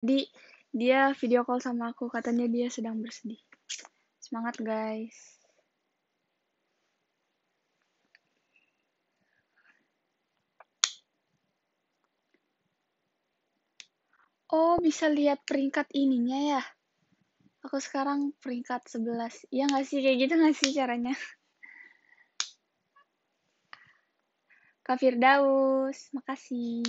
Di, dia video call sama aku, katanya dia sedang bersedih. Semangat guys. Oh, bisa lihat peringkat ininya ya. Aku sekarang peringkat 11. Iya gak sih? Kayak gitu gak sih caranya? Kak Firdaus, makasih.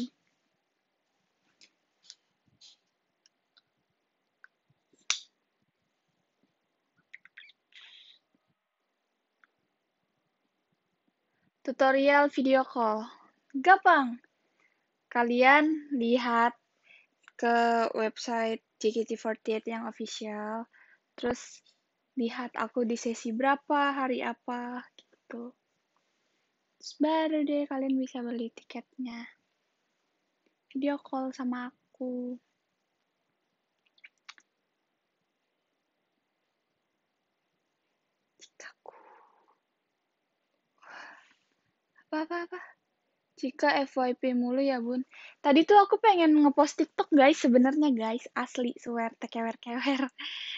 tutorial video call. Gampang. Kalian lihat ke website JKT48 yang official, terus lihat aku di sesi berapa, hari apa, gitu. Terus baru deh kalian bisa beli tiketnya. Video call sama aku. apa apa apa jika FYP mulu ya bun tadi tuh aku pengen ngepost TikTok guys sebenarnya guys asli swear tekewer kewer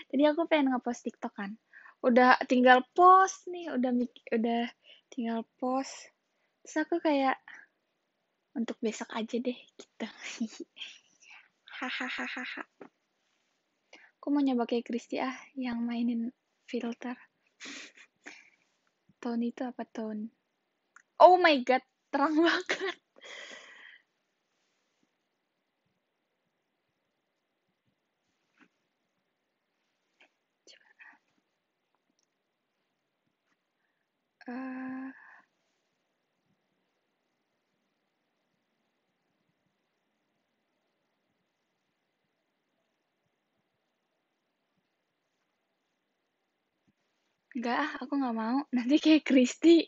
tadi aku pengen ngepost TikTok kan udah tinggal post nih udah udah tinggal post terus aku kayak untuk besok aja deh kita gitu. hahaha aku mau nyoba kayak Kristi ah yang mainin filter tone itu apa tone oh my god terang banget Uh, eh, Enggak aku nggak mau. Nanti kayak Kristi.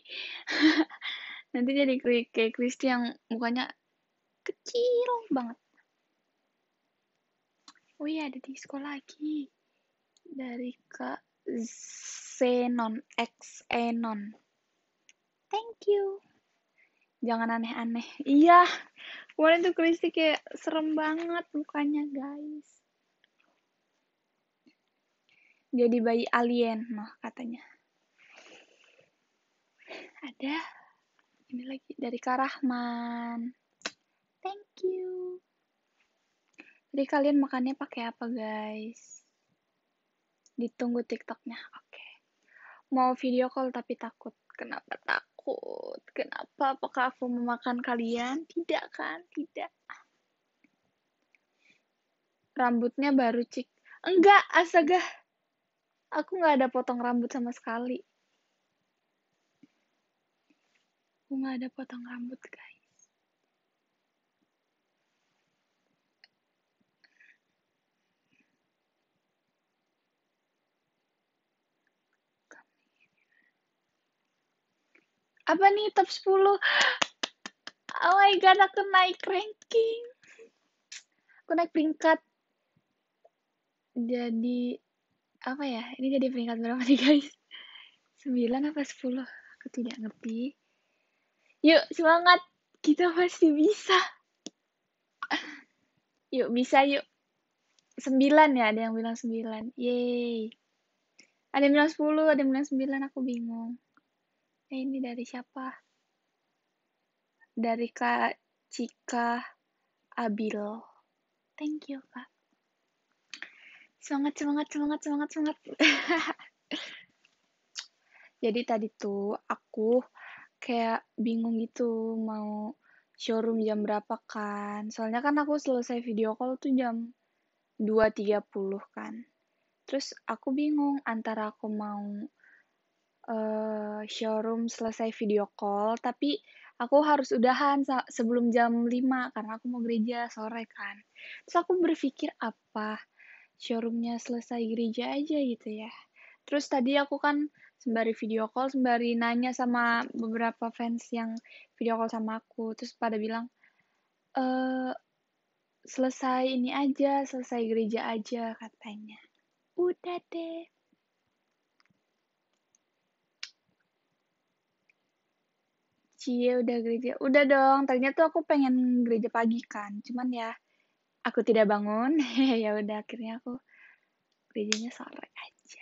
nanti jadi kayak Kristi yang mukanya kecil banget oh iya ada diskon lagi dari kak Xenon X Xenon thank you jangan aneh-aneh iya kemarin tuh Kristi kayak serem banget mukanya guys jadi bayi alien mah katanya ada ini lagi dari Kak Rahman thank you jadi kalian makannya pakai apa guys ditunggu tiktoknya oke okay. mau video call tapi takut kenapa takut kenapa apakah aku memakan kalian tidak kan tidak rambutnya baru cik enggak astaga aku nggak ada potong rambut sama sekali aku nggak ada potong rambut guys apa nih top 10 oh my god aku naik ranking aku naik peringkat jadi apa ya ini jadi peringkat berapa nih guys 9 apa 10 aku tidak ngerti Yuk, semangat. Kita pasti bisa. Yuk, bisa yuk. Sembilan ya, ada yang bilang sembilan. Yeay. Ada yang bilang sepuluh, ada yang bilang sembilan. Aku bingung. Eh, ini dari siapa? Dari Kak Cika abil Thank you, Kak. Semangat, semangat, semangat, semangat, semangat. Jadi tadi tuh aku kayak bingung gitu mau showroom jam berapa kan. Soalnya kan aku selesai video call tuh jam 2.30 kan. Terus aku bingung antara aku mau uh, showroom selesai video call tapi aku harus udahan sebelum jam 5 karena aku mau gereja sore kan. Terus aku berpikir apa showroomnya selesai gereja aja gitu ya. Terus tadi aku kan sembari video call sembari nanya sama beberapa fans yang video call sama aku terus pada bilang e, selesai ini aja selesai gereja aja katanya udah deh Cie udah gereja udah dong tadinya tuh aku pengen gereja pagi kan cuman ya aku tidak bangun ya udah akhirnya aku gerejanya sore aja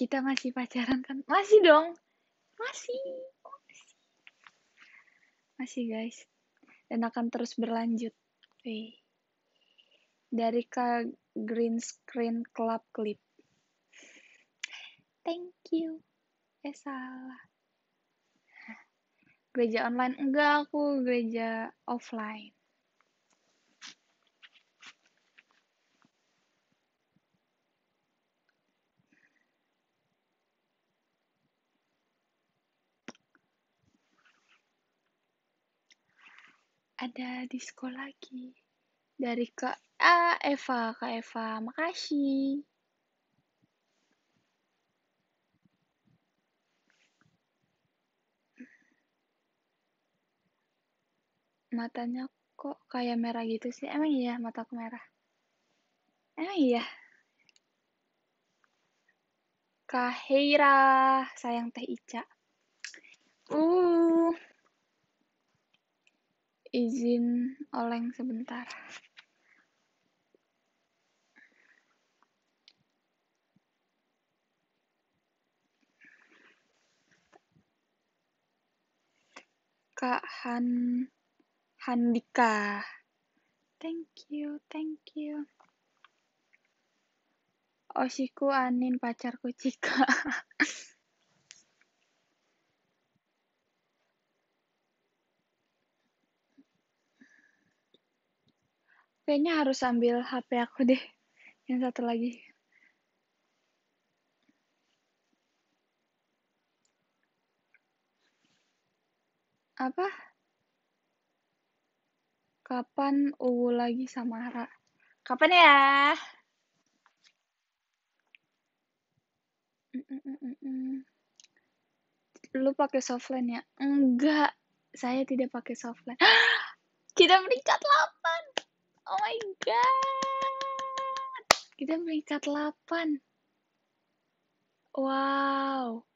kita masih pacaran kan? Masih dong. Masih. Masih, guys. Dan akan terus berlanjut. Wih. Dari ke Green Screen Club Clip. Thank you. Eh salah. Gereja online enggak aku gereja offline. ada sekolah lagi dari Kak ah, Eva. Kak Eva, makasih. Matanya kok kayak merah gitu sih? Emang iya mataku merah? Emang iya? Kak Heira, sayang Teh Ica. Uh, izin oleng sebentar. Kak Han Handika. Thank you, thank you. Oshiku Anin pacarku Cika. Kayaknya harus ambil HP aku deh. Yang satu lagi. Apa? Kapan Uwu lagi sama Ra? Kapan ya? Lu pakai softline ya? Enggak, saya tidak pakai softline. Kita meningkat lah. Oh my god. Kita peringkat 8. Wow.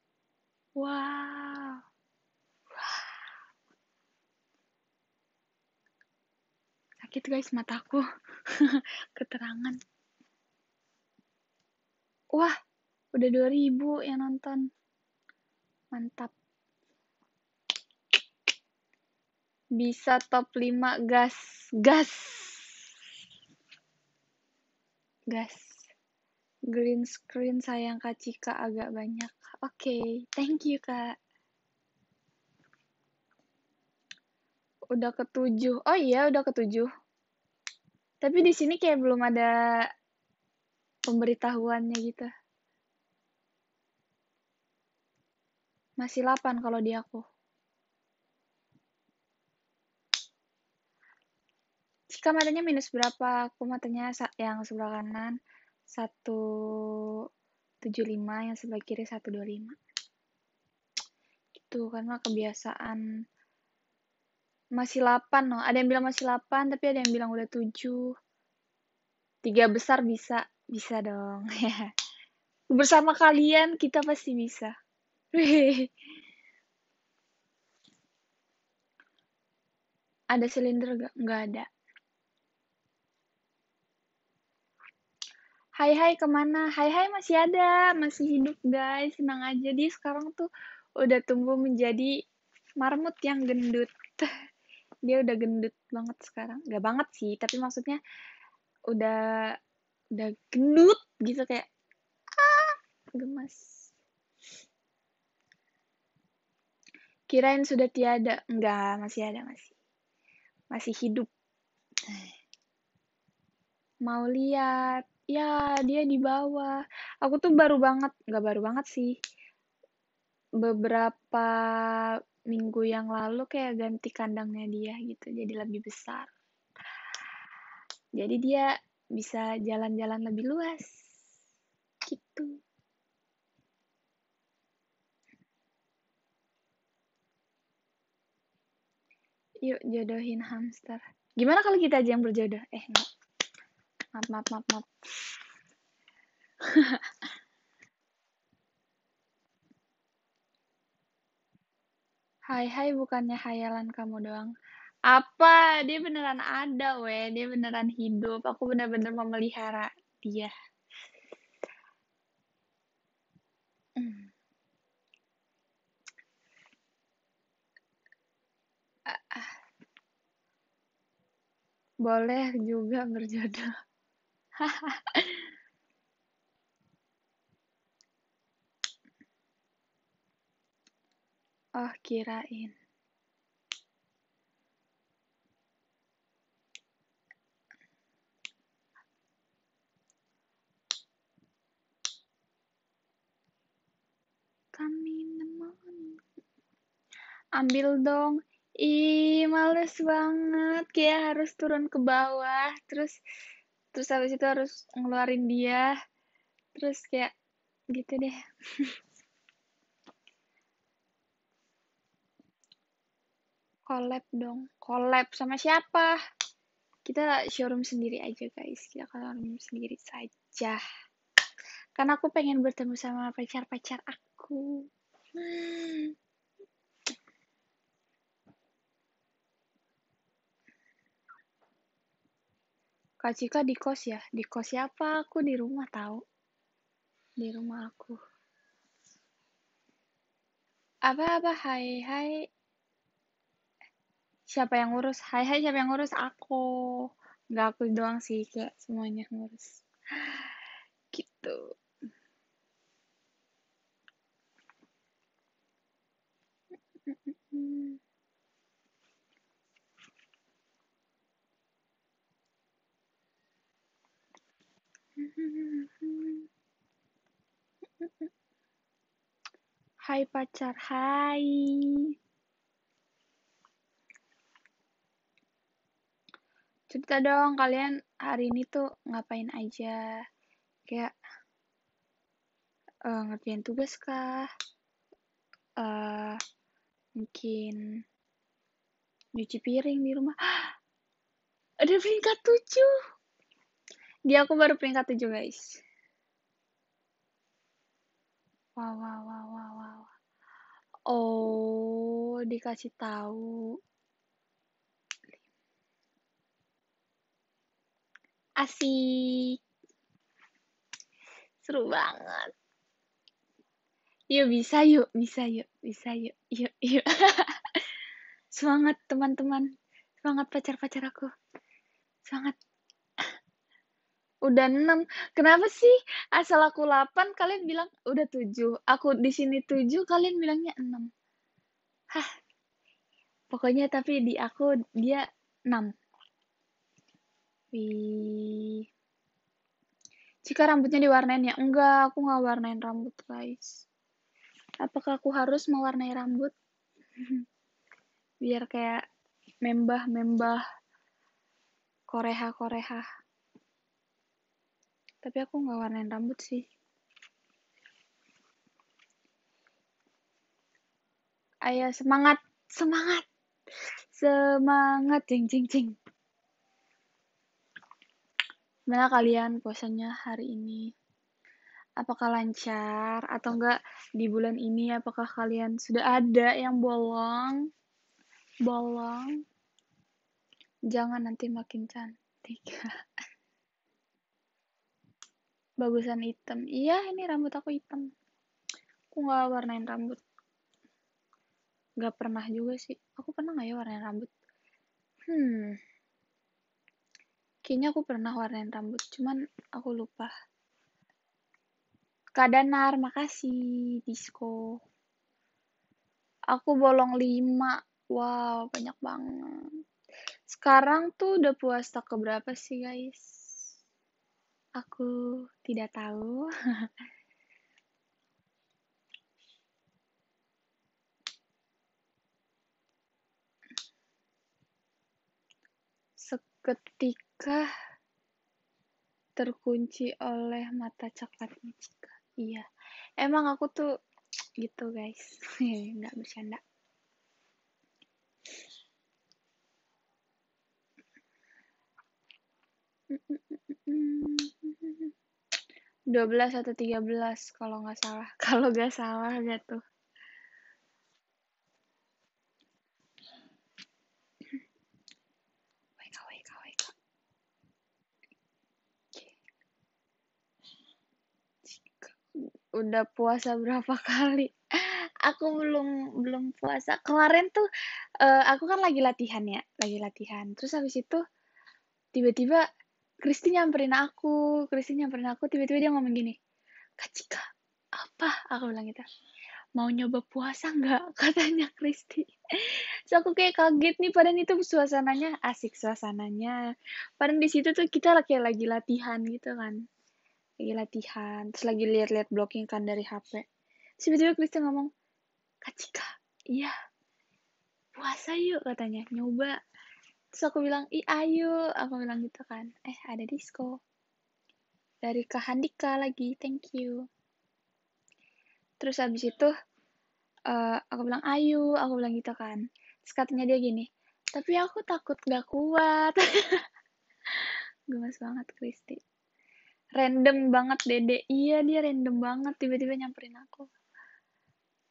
Wow. wow. Sakit guys mataku. Keterangan. Wah, udah 2000 yang nonton. Mantap. Bisa top 5 gas. Gas gas green screen sayang Kak Cika agak banyak. Oke, okay, thank you Kak. Udah ketujuh. Oh iya, udah ketujuh. Tapi di sini kayak belum ada pemberitahuannya gitu. Masih 8 kalau di aku. Siska matanya minus berapa? Aku matanya yang sebelah kanan 175, yang sebelah kiri 125. Gitu, karena kebiasaan masih 8 loh. Ada yang bilang masih 8, tapi ada yang bilang udah 7. Tiga besar bisa, bisa dong. Bersama kalian kita pasti bisa. ada silinder gak? Nggak ada. hai hai kemana, hai hai masih ada, masih hidup guys, senang aja. Dia sekarang tuh udah tumbuh menjadi marmut yang gendut. Dia udah gendut banget sekarang. Gak banget sih, tapi maksudnya udah udah gendut gitu kayak ah gemas. Kirain sudah tiada. Enggak, masih ada masih. Masih hidup. Mau lihat Ya, dia di bawah. Aku tuh baru banget, nggak baru banget sih. Beberapa minggu yang lalu kayak ganti kandangnya dia gitu, jadi lebih besar. Jadi dia bisa jalan-jalan lebih luas. Gitu. Yuk jodohin hamster. Gimana kalau kita aja yang berjodoh? Eh, enggak. Maaf, maaf, maaf, maaf. hai, hai, bukannya hayalan kamu doang. Apa? Dia beneran ada, we? Dia beneran hidup. Aku bener-bener memelihara dia. Ah, ah. boleh juga berjodoh. oh, kirain. Kami nemenin. Ambil dong. Ih, males banget. Kayak harus turun ke bawah. Terus terus habis itu harus ngeluarin dia terus kayak gitu deh collab dong collab sama siapa kita showroom sendiri aja guys kita showroom sendiri saja karena aku pengen bertemu sama pacar-pacar aku hmm. Kak Cika di kos ya? Di kos siapa? Aku di rumah tahu. Di rumah aku. Apa-apa, hai, hai. Siapa yang ngurus? Hai, hai, siapa yang ngurus? Aku. gak aku doang sih, kayak semuanya ngurus. Gitu. mm hmm Hai pacar, hai. Cerita dong kalian hari ini tuh ngapain aja? Kayak uh, ngerjain tugas kah? Uh, mungkin nyuci piring di rumah. Ada peringkat tujuh. Dia aku baru peringkat 7, guys. Wow, wow, wow, wow, wow. Oh, dikasih tahu. Asik. Seru banget. Yuk bisa yuk, bisa yuk, bisa yuk, yuk, yuk. Semangat teman-teman. Semangat pacar-pacar aku. Semangat udah enam Kenapa sih asal aku 8 kalian bilang udah 7. Aku di sini 7 kalian bilangnya 6. Hah. Pokoknya tapi di aku dia 6. Wih. Jika rambutnya diwarnain ya? Enggak, aku nggak warnain rambut, guys. Apakah aku harus mewarnai rambut? Biar kayak membah-membah koreha-koreha tapi aku nggak warnain rambut sih ayo semangat semangat semangat jing jing jing gimana kalian puasanya hari ini apakah lancar atau enggak di bulan ini apakah kalian sudah ada yang bolong bolong jangan nanti makin cantik bagusan hitam iya ini rambut aku hitam aku nggak warnain rambut nggak pernah juga sih aku pernah nggak ya warnain rambut hmm kayaknya aku pernah warnain rambut cuman aku lupa Kadanar, makasih disco. Aku bolong lima Wow, banyak banget. Sekarang tuh udah puasa keberapa sih, guys? Aku tidak tahu. Seketika terkunci oleh mata coklatnya Cika. Iya, emang aku tuh gitu guys, nggak bercanda. Mm-mm. Hmm, belas atau tiga belas kalau nggak salah. Kalau nggak salah tuh udah puasa berapa kali aku belum belum puasa kemarin tuh eh, aku kan lagi latihan ya lagi latihan terus habis itu tiba-tiba Kristi nyamperin aku Kristi nyamperin aku tiba-tiba dia ngomong gini Kak Cika apa aku bilang gitu mau nyoba puasa nggak katanya Kristi so aku kayak kaget nih padahal itu suasananya asik suasananya padahal di situ tuh kita lagi lagi latihan gitu kan lagi latihan terus lagi lihat-lihat blocking kan dari HP tiba-tiba Kristi ngomong Kak Cika iya puasa yuk katanya nyoba Terus aku bilang, i ayu aku bilang gitu kan. Eh, ada disco. Dari Kak Handika lagi, thank you. Terus abis itu, uh, aku bilang, ayu aku bilang gitu kan. Terus dia gini, tapi aku takut gak kuat. Gemes banget, Kristi. Random banget, Dede. Iya, dia random banget. Tiba-tiba nyamperin aku.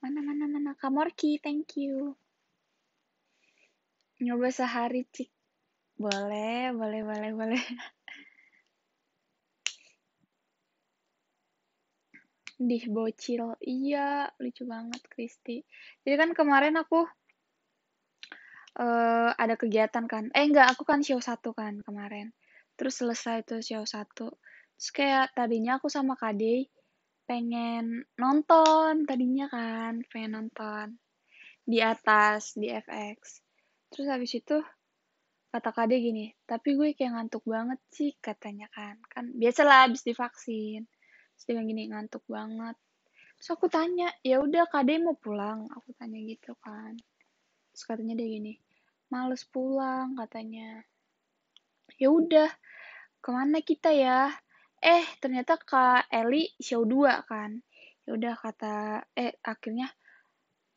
Mana, mana, mana. Kamorki, thank you nyoba sehari cik boleh boleh boleh boleh dih bocil iya lucu banget Kristi jadi kan kemarin aku uh, ada kegiatan kan eh enggak aku kan show satu kan kemarin terus selesai itu show satu terus kayak tadinya aku sama Kade pengen nonton tadinya kan pengen nonton di atas di FX Terus habis itu kata KD gini, tapi gue kayak ngantuk banget sih katanya kan. Kan biasalah habis divaksin. Terus dia gini, ngantuk banget. Terus aku tanya, ya udah KD mau pulang? Aku tanya gitu kan. Terus katanya dia gini, males pulang katanya. Ya udah, kemana kita ya? Eh, ternyata Kak Eli show 2 kan. Ya udah kata eh akhirnya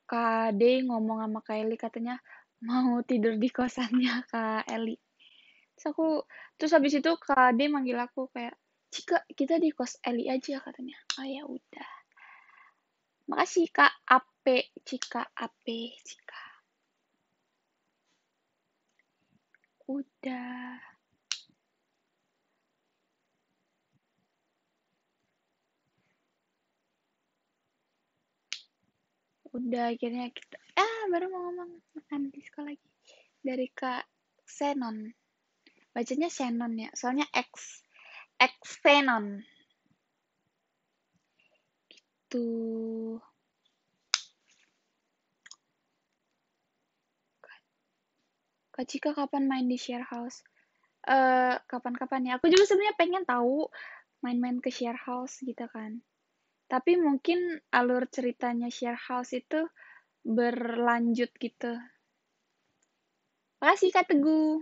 Kak D ngomong sama Kak Eli katanya, mau tidur di kosannya Kak Eli. Terus aku, terus habis itu Kak D manggil aku kayak, jika kita di kos Eli aja katanya. Oh ya udah. Makasih Kak AP, Cika AP, Cika. Udah. udah akhirnya kita ah baru mau ngomong makan di sekolah lagi dari kak Xenon bacanya Xenon ya soalnya X X Xenon gitu Kak Cika kapan main di share house? eh kapan-kapan ya. Aku juga sebenarnya pengen tahu main-main ke share house gitu kan. Tapi mungkin alur ceritanya Share House itu berlanjut gitu. Makasih Kak Teguh.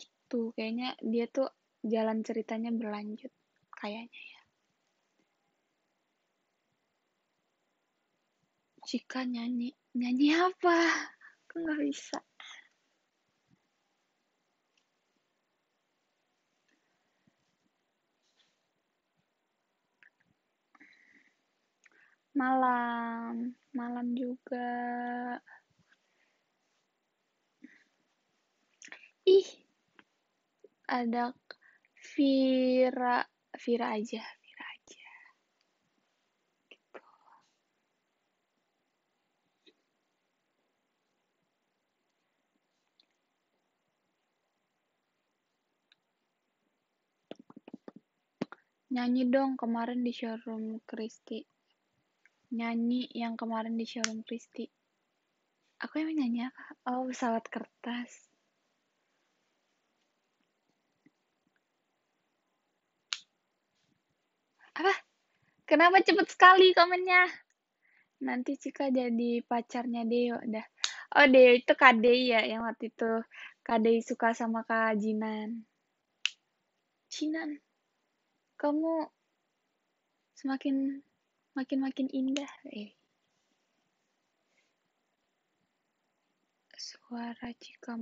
Gitu, kayaknya dia tuh jalan ceritanya berlanjut kayaknya ya. Jika nyanyi, nyanyi apa? Aku nggak bisa. malam malam juga ih ada Vira Vira aja Vira aja gitu. nyanyi dong kemarin di showroom Christie nyanyi yang kemarin di showroom Christie aku yang nyanyi apa? oh pesawat kertas apa kenapa cepet sekali komennya nanti Cika jadi pacarnya Deo dah oh Deo itu Kadei ya yang waktu itu Kadei suka sama Kak Jinan Jinan kamu semakin makin-makin indah. Eh. Suara jika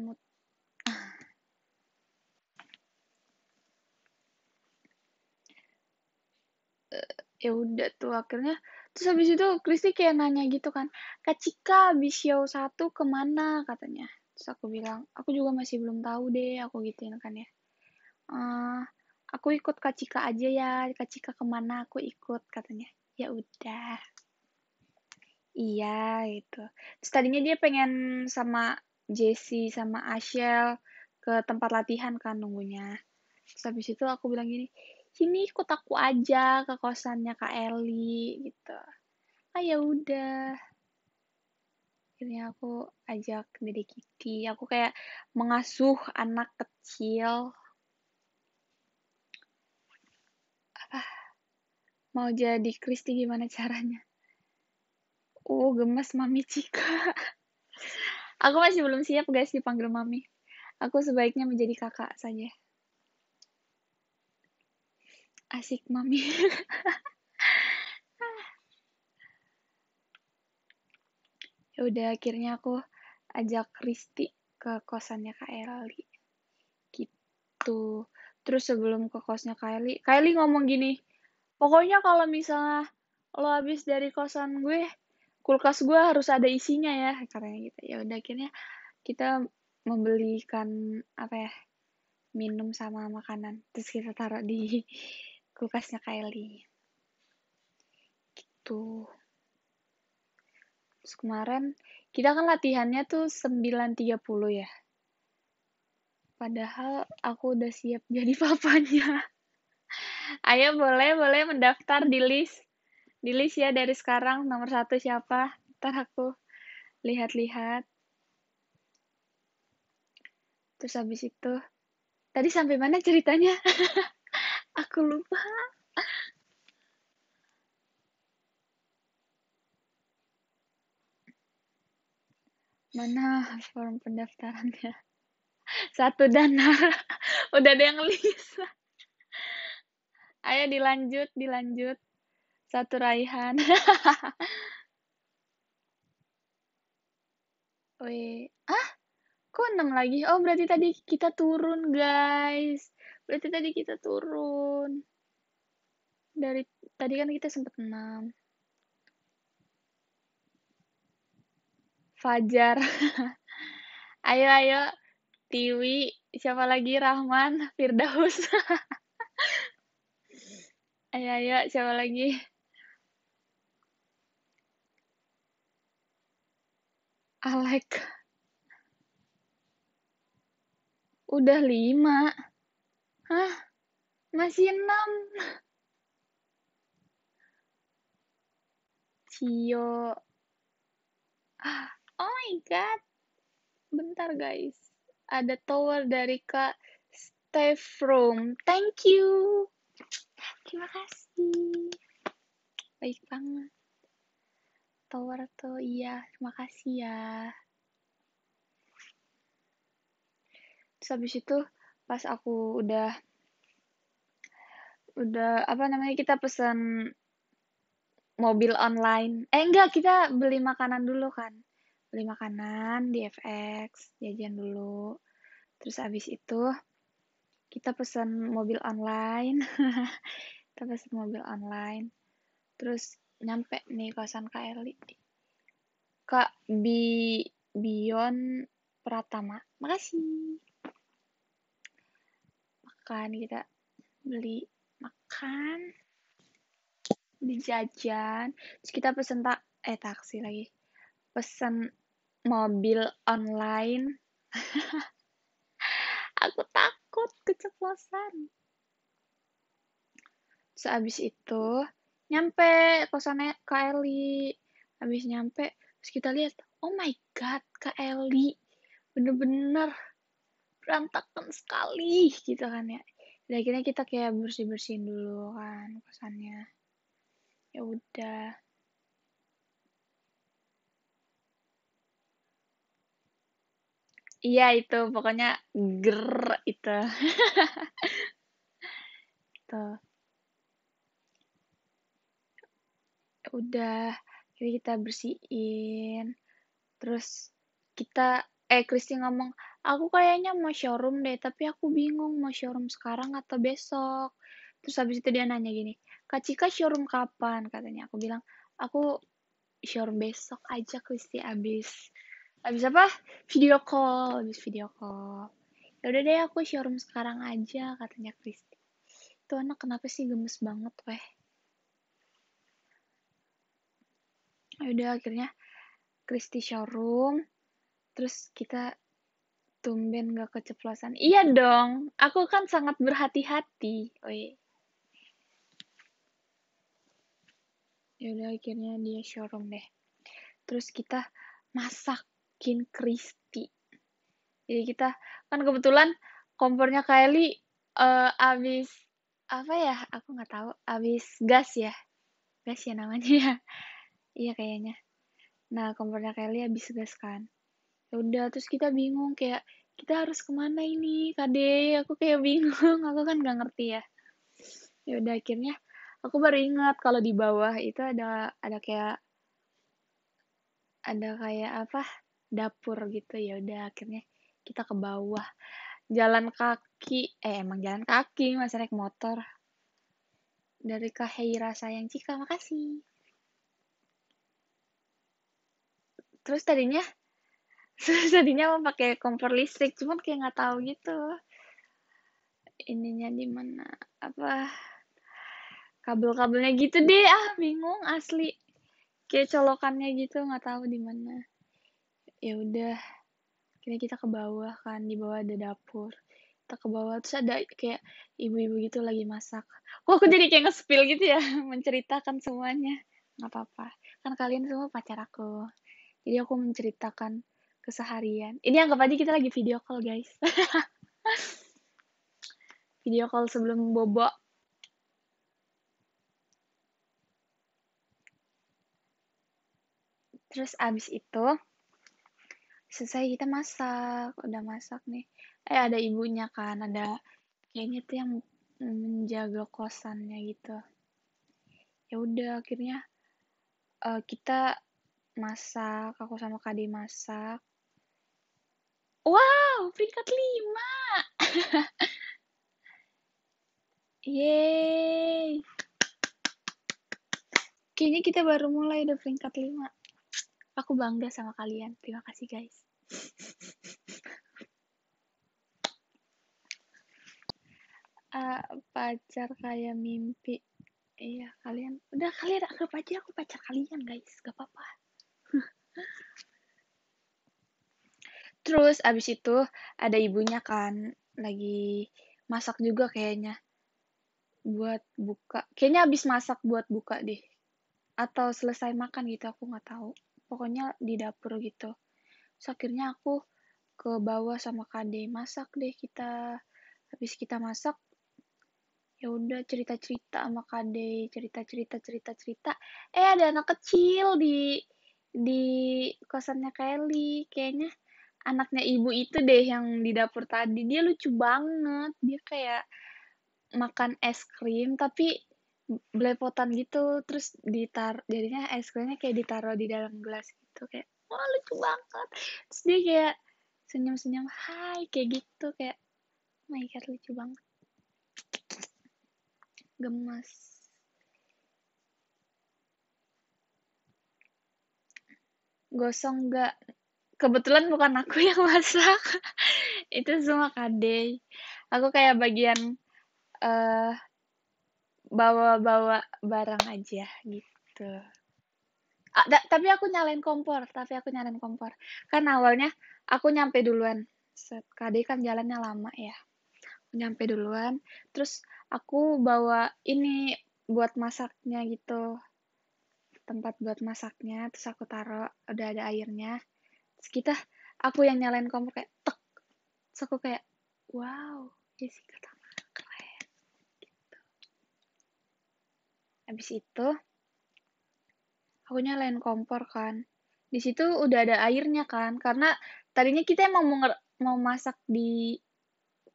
eh ya udah tuh akhirnya terus habis itu Kristi kayak nanya gitu kan Kak Cika habis show satu kemana katanya terus aku bilang aku juga masih belum tahu deh aku gituin kan ya uh, aku ikut Kak Cika aja ya Kak Cika kemana aku ikut katanya ya udah iya gitu terus tadinya dia pengen sama Jesse sama Ashel ke tempat latihan kan nunggunya terus habis itu aku bilang gini sini ikut aku aja ke kosannya kak Eli gitu ah ya udah akhirnya aku ajak Dede Kitty aku kayak mengasuh anak kecil mau jadi Kristi gimana caranya uh gemes mami Cika aku masih belum siap guys dipanggil mami aku sebaiknya menjadi kakak saja asik mami ya udah akhirnya aku ajak Kristi ke kosannya Kak Eli gitu terus sebelum ke kosnya Kylie Kylie ngomong gini Pokoknya kalau misalnya lo habis dari kosan gue, kulkas gue harus ada isinya ya, karena gitu. Ya udah akhirnya kita membelikan apa ya minum sama makanan terus kita taruh di kulkasnya Kylie gitu terus kemarin kita kan latihannya tuh 9.30 ya padahal aku udah siap jadi papanya Ayo boleh boleh mendaftar di list. Di list ya dari sekarang nomor satu siapa? Ntar aku lihat-lihat. Terus habis itu tadi sampai mana ceritanya? aku lupa. Mana form pendaftarannya? Satu dana. Udah ada yang list. Ayo dilanjut, dilanjut. Satu raihan. Wih, ah, kok enam lagi? Oh, berarti tadi kita turun, guys. Berarti tadi kita turun. Dari tadi kan kita sempat enam. Fajar. ayo, ayo. Tiwi, siapa lagi? Rahman, Firdaus. Ayo, iya, iya. ayo, siapa lagi? Alek. Udah lima. Hah? Masih enam. Cio. Ah, oh my God. Bentar guys. Ada tower dari Kak Steve Thank you terima kasih baik banget tower tuh iya terima kasih ya terus habis itu pas aku udah udah apa namanya kita pesen mobil online eh enggak kita beli makanan dulu kan beli makanan di FX jajan dulu terus habis itu kita pesan mobil online kita pesan mobil online terus nyampe nih kosan KRI Kak Bi Bion Pratama makasih makan kita beli makan beli jajan terus kita pesan tak eh taksi lagi pesan mobil online aku tak takut keceplosan Sehabis itu nyampe kosannya Kak Eli Habis nyampe terus kita lihat oh my god Kak Eli bener-bener berantakan sekali gitu kan ya dan akhirnya kita kayak bersih bersihin dulu kan kosannya ya udah Iya itu pokoknya ger itu. Tuh. Udah kita bersihin. Terus kita eh Kristi ngomong, "Aku kayaknya mau showroom deh, tapi aku bingung mau showroom sekarang atau besok." Terus habis itu dia nanya gini, "Kak Cika showroom kapan?" katanya. Aku bilang, "Aku showroom besok aja Kristi abis abis apa video call abis video call ya udah deh aku showroom sekarang aja katanya Kristi itu anak kenapa sih gemes banget weh ya udah akhirnya Kristi showroom terus kita tumben gak keceplosan iya dong aku kan sangat berhati-hati oi ya yaudah akhirnya dia showroom deh terus kita masak bikin crispy. Jadi kita kan kebetulan kompornya Kylie uh, abis apa ya? Aku nggak tahu. Abis gas ya, gas ya namanya ya. iya kayaknya. Nah kompornya Kylie abis gas kan. Ya udah terus kita bingung kayak kita harus kemana ini kade aku kayak bingung aku kan nggak ngerti ya ya udah akhirnya aku baru ingat kalau di bawah itu ada ada kayak ada kayak apa dapur gitu ya udah akhirnya kita ke bawah jalan kaki eh emang jalan kaki mas naik motor dari Kak Heira sayang Cika makasih terus tadinya terus tadinya mau pakai kompor listrik cuman kayak nggak tahu gitu ininya di mana apa kabel-kabelnya gitu deh ah bingung asli kayak colokannya gitu nggak tahu di mana ya udah kini kita ke bawah kan di bawah ada dapur kita ke bawah terus ada kayak ibu-ibu gitu lagi masak kok aku jadi kayak ngespil gitu ya menceritakan semuanya nggak apa-apa kan kalian semua pacar aku jadi aku menceritakan keseharian ini anggap aja kita lagi video call guys video call sebelum bobo terus abis itu selesai kita masak udah masak nih eh ada ibunya kan ada kayaknya tuh yang menjaga kosannya gitu ya udah akhirnya uh, kita masak aku sama Kadi masak wow peringkat lima yeay kayaknya kita baru mulai udah peringkat lima Aku bangga sama kalian. Terima kasih guys. uh, pacar kayak mimpi. Iya kalian. Udah kalian anggap aja aku pacar kalian guys. Gak apa-apa. Terus abis itu ada ibunya kan lagi masak juga kayaknya buat buka. Kayaknya abis masak buat buka deh. Atau selesai makan gitu aku nggak tahu pokoknya di dapur gitu terus akhirnya aku ke bawah sama kade masak deh kita habis kita masak ya udah cerita cerita sama kade cerita cerita cerita cerita eh ada anak kecil di di kosannya Kelly kayaknya anaknya ibu itu deh yang di dapur tadi dia lucu banget dia kayak makan es krim tapi belepotan gitu terus ditar jadinya es krimnya kayak ditaruh di dalam gelas gitu kayak wah lucu banget terus dia kayak senyum senyum hai kayak gitu kayak oh my god lucu banget gemes gosong gak kebetulan bukan aku yang masak itu semua kade aku kayak bagian uh, bawa-bawa barang aja gitu. Ah, da, tapi aku nyalain kompor, tapi aku nyalain kompor. Kan awalnya aku nyampe duluan. KD kan jalannya lama ya. Aku nyampe duluan, terus aku bawa ini buat masaknya gitu. Tempat buat masaknya, terus aku taruh udah ada airnya. Terus kita aku yang nyalain kompor kayak tek. Terus aku kayak wow, Jessica habis itu aku nyalain kompor kan di situ udah ada airnya kan karena tadinya kita emang mau mau masak di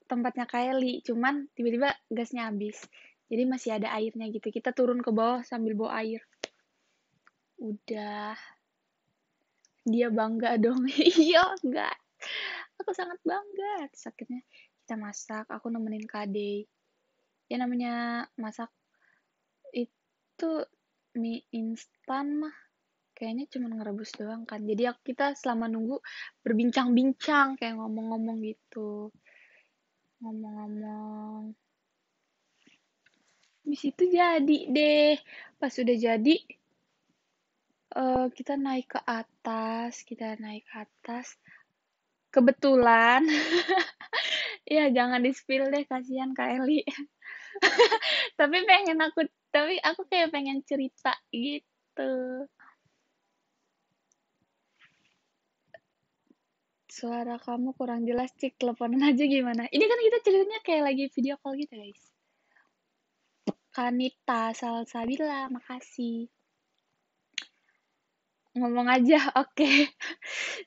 tempatnya Kylie cuman tiba-tiba gasnya habis jadi masih ada airnya gitu kita turun ke bawah sambil bawa air udah dia bangga dong iya enggak aku sangat bangga sakitnya kita masak aku nemenin Kade ya namanya masak itu mie instan mah kayaknya cuma ngerebus doang kan jadi kita selama nunggu berbincang-bincang kayak ngomong-ngomong gitu ngomong-ngomong di situ jadi deh pas sudah jadi uh, kita naik ke atas kita naik ke atas kebetulan ya jangan di spill deh kasihan Kak Eli tapi pengen aku tapi aku kayak pengen cerita gitu suara kamu kurang jelas cik teleponan aja gimana ini kan kita ceritanya kayak lagi video call gitu guys Kanita Salsabila makasih ngomong aja oke okay.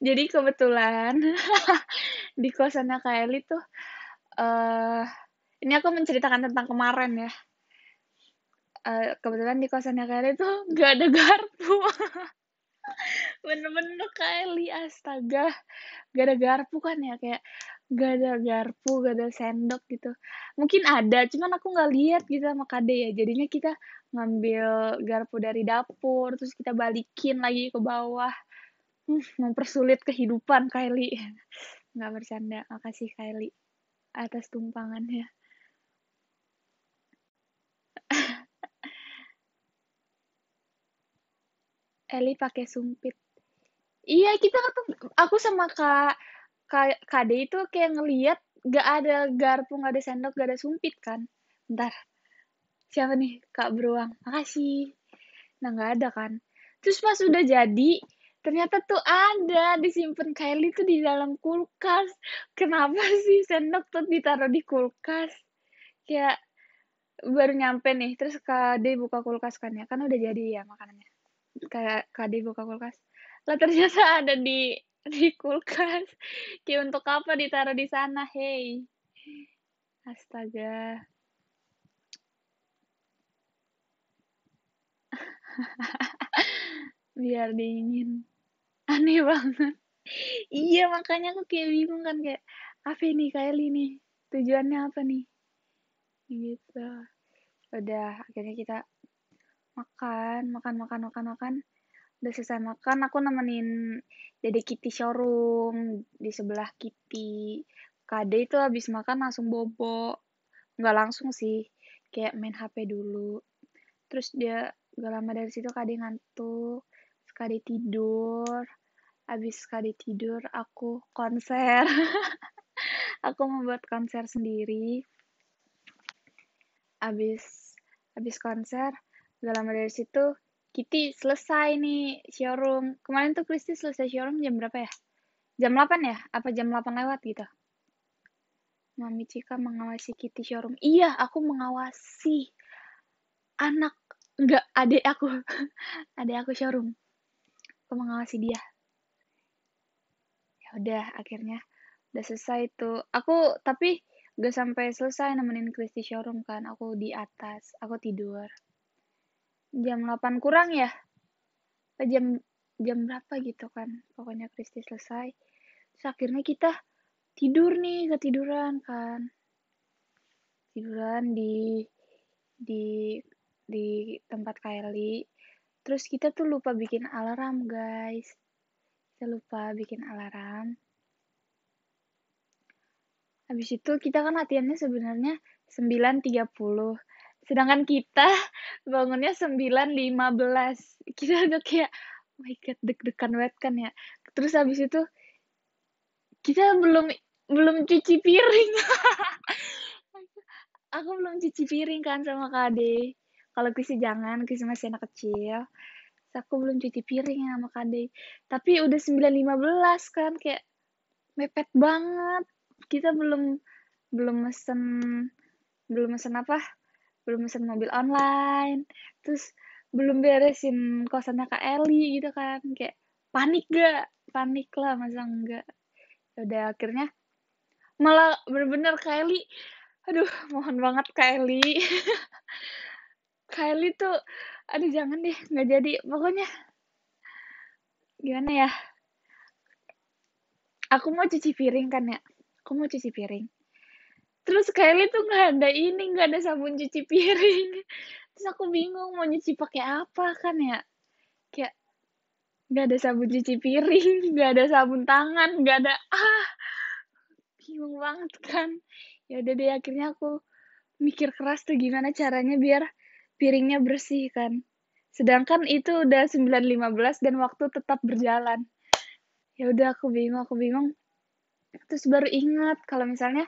jadi kebetulan di kosannya Kylie tuh eh ini aku menceritakan tentang kemarin ya uh, kebetulan di kosannya Kylie tuh gak ada garpu bener-bener Kylie astaga gak ada garpu kan ya kayak gak ada garpu gak ada sendok gitu mungkin ada cuman aku gak lihat gitu sama kade ya jadinya kita ngambil garpu dari dapur terus kita balikin lagi ke bawah hmm, mempersulit kehidupan Kylie nggak bercanda makasih Kylie atas tumpangannya Eli pakai sumpit. Iya kita tuh aku sama kak kak Kade itu kayak ngeliat gak ada garpu gak ada sendok gak ada sumpit kan. Bentar siapa nih kak beruang makasih. Nah nggak ada kan. Terus pas udah jadi ternyata tuh ada disimpan Kylie tuh di dalam kulkas. Kenapa sih sendok tuh ditaruh di kulkas? Kayak baru nyampe nih, terus Kak D buka kulkas kan ya, kan udah jadi ya makanannya kayak KD buka kulkas lah ternyata ada di di kulkas kayak untuk apa ditaruh di sana hei astaga biar dingin aneh banget iya makanya aku kayak bingung kan kayak apa ini Kylie ini tujuannya apa nih gitu udah akhirnya kita makan makan makan makan makan udah selesai makan aku nemenin dede Kitty showroom di sebelah Kitty Kade itu habis makan langsung bobo nggak langsung sih kayak main HP dulu terus dia gak lama dari situ Kade ngantuk Kade tidur habis Kade tidur aku konser aku membuat konser sendiri habis habis konser Gak lama dari situ, Kitty selesai nih showroom. Kemarin tuh Kristi selesai showroom jam berapa ya? Jam 8 ya? Apa jam 8 lewat gitu? Mami Cika mengawasi Kitty showroom. Iya, aku mengawasi anak gak adik aku. adik aku showroom. Aku mengawasi dia. Ya udah, akhirnya udah selesai tuh. Aku tapi gak sampai selesai nemenin Kristi showroom kan. Aku di atas, aku tidur jam 8 kurang ya jam jam berapa gitu kan pokoknya Kristi selesai terus akhirnya kita tidur nih ketiduran kan tiduran di di di tempat Kylie terus kita tuh lupa bikin alarm guys kita lupa bikin alarm habis itu kita kan latihannya sebenarnya 9.30 sedangkan kita bangunnya 9.15 kita udah kayak oh my god deg-degan wet kan ya terus habis itu kita belum belum cuci piring oh aku belum cuci piring kan sama Kade kalau Kisi jangan Kisi masih anak kecil aku belum cuci piring sama sama Kade tapi udah 9.15 kan kayak mepet banget kita belum belum mesen belum mesen apa belum pesan mobil online terus belum beresin kosannya kak Eli gitu kan kayak panik gak panik lah masa enggak ya udah akhirnya malah bener-bener kak Eli aduh mohon banget kak Eli kak Eli tuh aduh jangan deh nggak jadi pokoknya gimana ya aku mau cuci piring kan ya aku mau cuci piring terus Kelly tuh nggak ada ini nggak ada sabun cuci piring terus aku bingung mau nyuci pakai apa kan ya kayak nggak ada sabun cuci piring nggak ada sabun tangan nggak ada ah bingung banget kan ya udah deh akhirnya aku mikir keras tuh gimana caranya biar piringnya bersih kan sedangkan itu udah 9.15 dan waktu tetap berjalan ya udah aku bingung aku bingung terus baru ingat kalau misalnya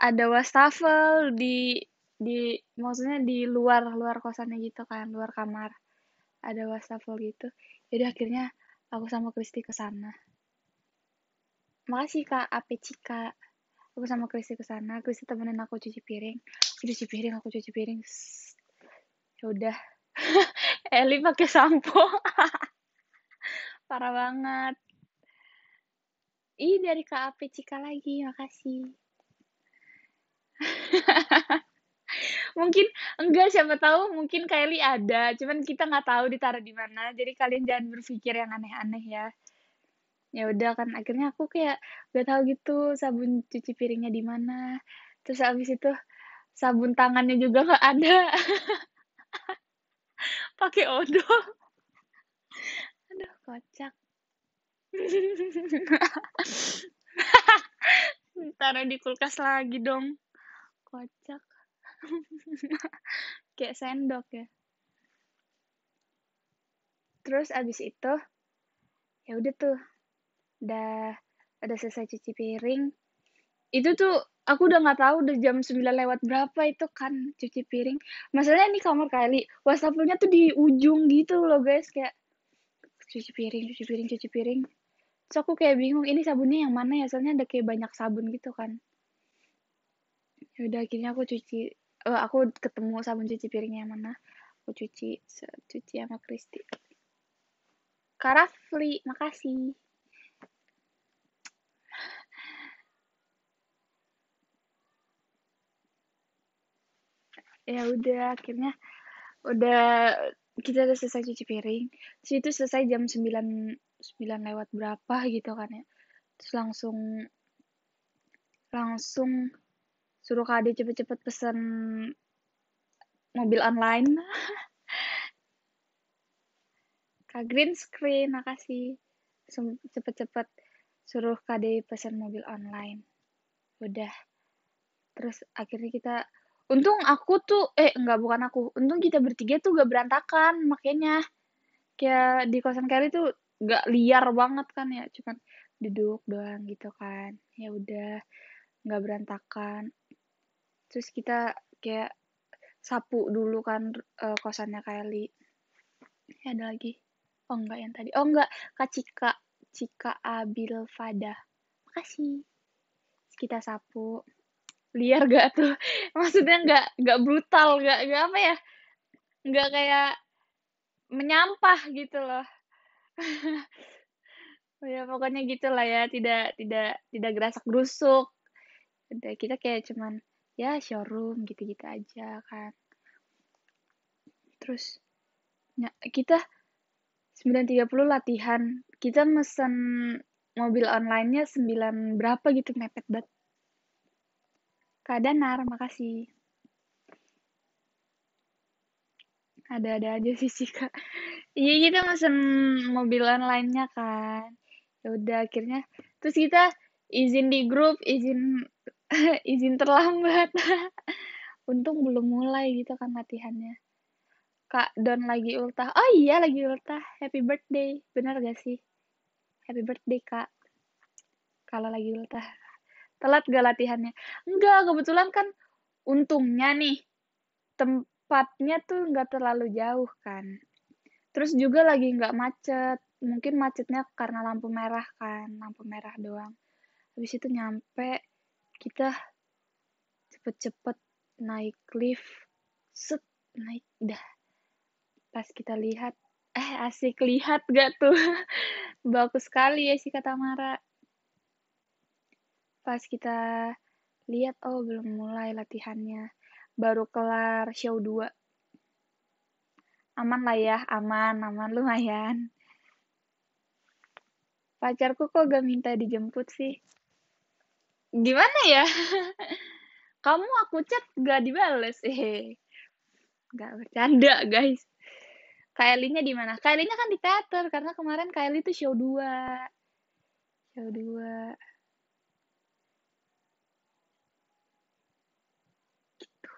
ada wastafel di di maksudnya di luar luar kosannya gitu kan luar kamar ada wastafel gitu jadi akhirnya aku sama Kristi ke sana makasih kak Ape Cika aku sama Kristi ke sana Kristi temenin aku cuci piring aku cuci piring aku cuci piring ya udah Eli pakai sampo parah banget ih dari kak Ape Cika lagi makasih mungkin enggak siapa tahu mungkin Kylie ada cuman kita nggak tahu ditaruh di mana jadi kalian jangan berpikir yang aneh-aneh ya ya udah kan akhirnya aku kayak nggak tahu gitu sabun cuci piringnya di mana terus abis itu sabun tangannya juga nggak ada pakai odol aduh kocak taruh di kulkas lagi dong kocak kayak sendok ya terus abis itu ya udah tuh udah ada selesai cuci piring itu tuh aku udah nggak tahu udah jam 9 lewat berapa itu kan cuci piring masalahnya ini kamar kali wastafelnya tuh di ujung gitu loh guys kayak cuci piring cuci piring cuci piring so aku kayak bingung ini sabunnya yang mana ya soalnya ada kayak banyak sabun gitu kan ya udah akhirnya aku cuci uh, aku ketemu sabun cuci piringnya yang mana aku cuci cuci sama Kristi Karafli makasih ya udah akhirnya udah kita udah selesai cuci piring terus itu selesai jam sembilan sembilan lewat berapa gitu kan ya terus langsung langsung suruh kak Ade cepet-cepet pesen mobil online kak green screen makasih cepet-cepet suruh kak Ade pesen mobil online udah terus akhirnya kita untung aku tuh eh nggak bukan aku untung kita bertiga tuh gak berantakan makanya kayak di kosan Kelly tuh gak liar banget kan ya cuman duduk doang gitu kan ya udah nggak berantakan terus kita kayak sapu dulu kan uh, kosannya Kylie ya, ada lagi oh enggak yang tadi oh enggak Kak Cika Cika Abil Fada makasih terus kita sapu liar gak tuh maksudnya nggak nggak brutal nggak nggak apa ya nggak kayak menyampah gitu loh ya pokoknya gitulah ya tidak tidak tidak gerasak gerusuk kita kayak cuman ya showroom gitu-gitu aja kan terus ya, kita 9.30 latihan kita mesen mobil online-nya 9 berapa gitu mepet banget Kak Danar, makasih. Ada-ada aja sih sih kak. Iya kita mesen mobil online nya kan. Ya udah akhirnya terus kita izin di grup, izin izin terlambat untung belum mulai gitu kan latihannya kak Don lagi ultah oh iya lagi ultah happy birthday benar gak sih happy birthday kak kalau lagi ultah telat gak latihannya enggak kebetulan kan untungnya nih tempatnya tuh nggak terlalu jauh kan terus juga lagi nggak macet mungkin macetnya karena lampu merah kan lampu merah doang habis itu nyampe kita cepet-cepet naik lift set naik dah pas kita lihat eh asik lihat gak tuh bagus sekali ya si kata Mara pas kita lihat oh belum mulai latihannya baru kelar show 2 aman lah ya aman aman lumayan pacarku kok gak minta dijemput sih gimana ya kamu aku chat gak dibales eh gak bercanda guys Kylie-nya di mana? Kylie-nya kan di teater karena kemarin Kylie itu show 2. Show 2. Gitu.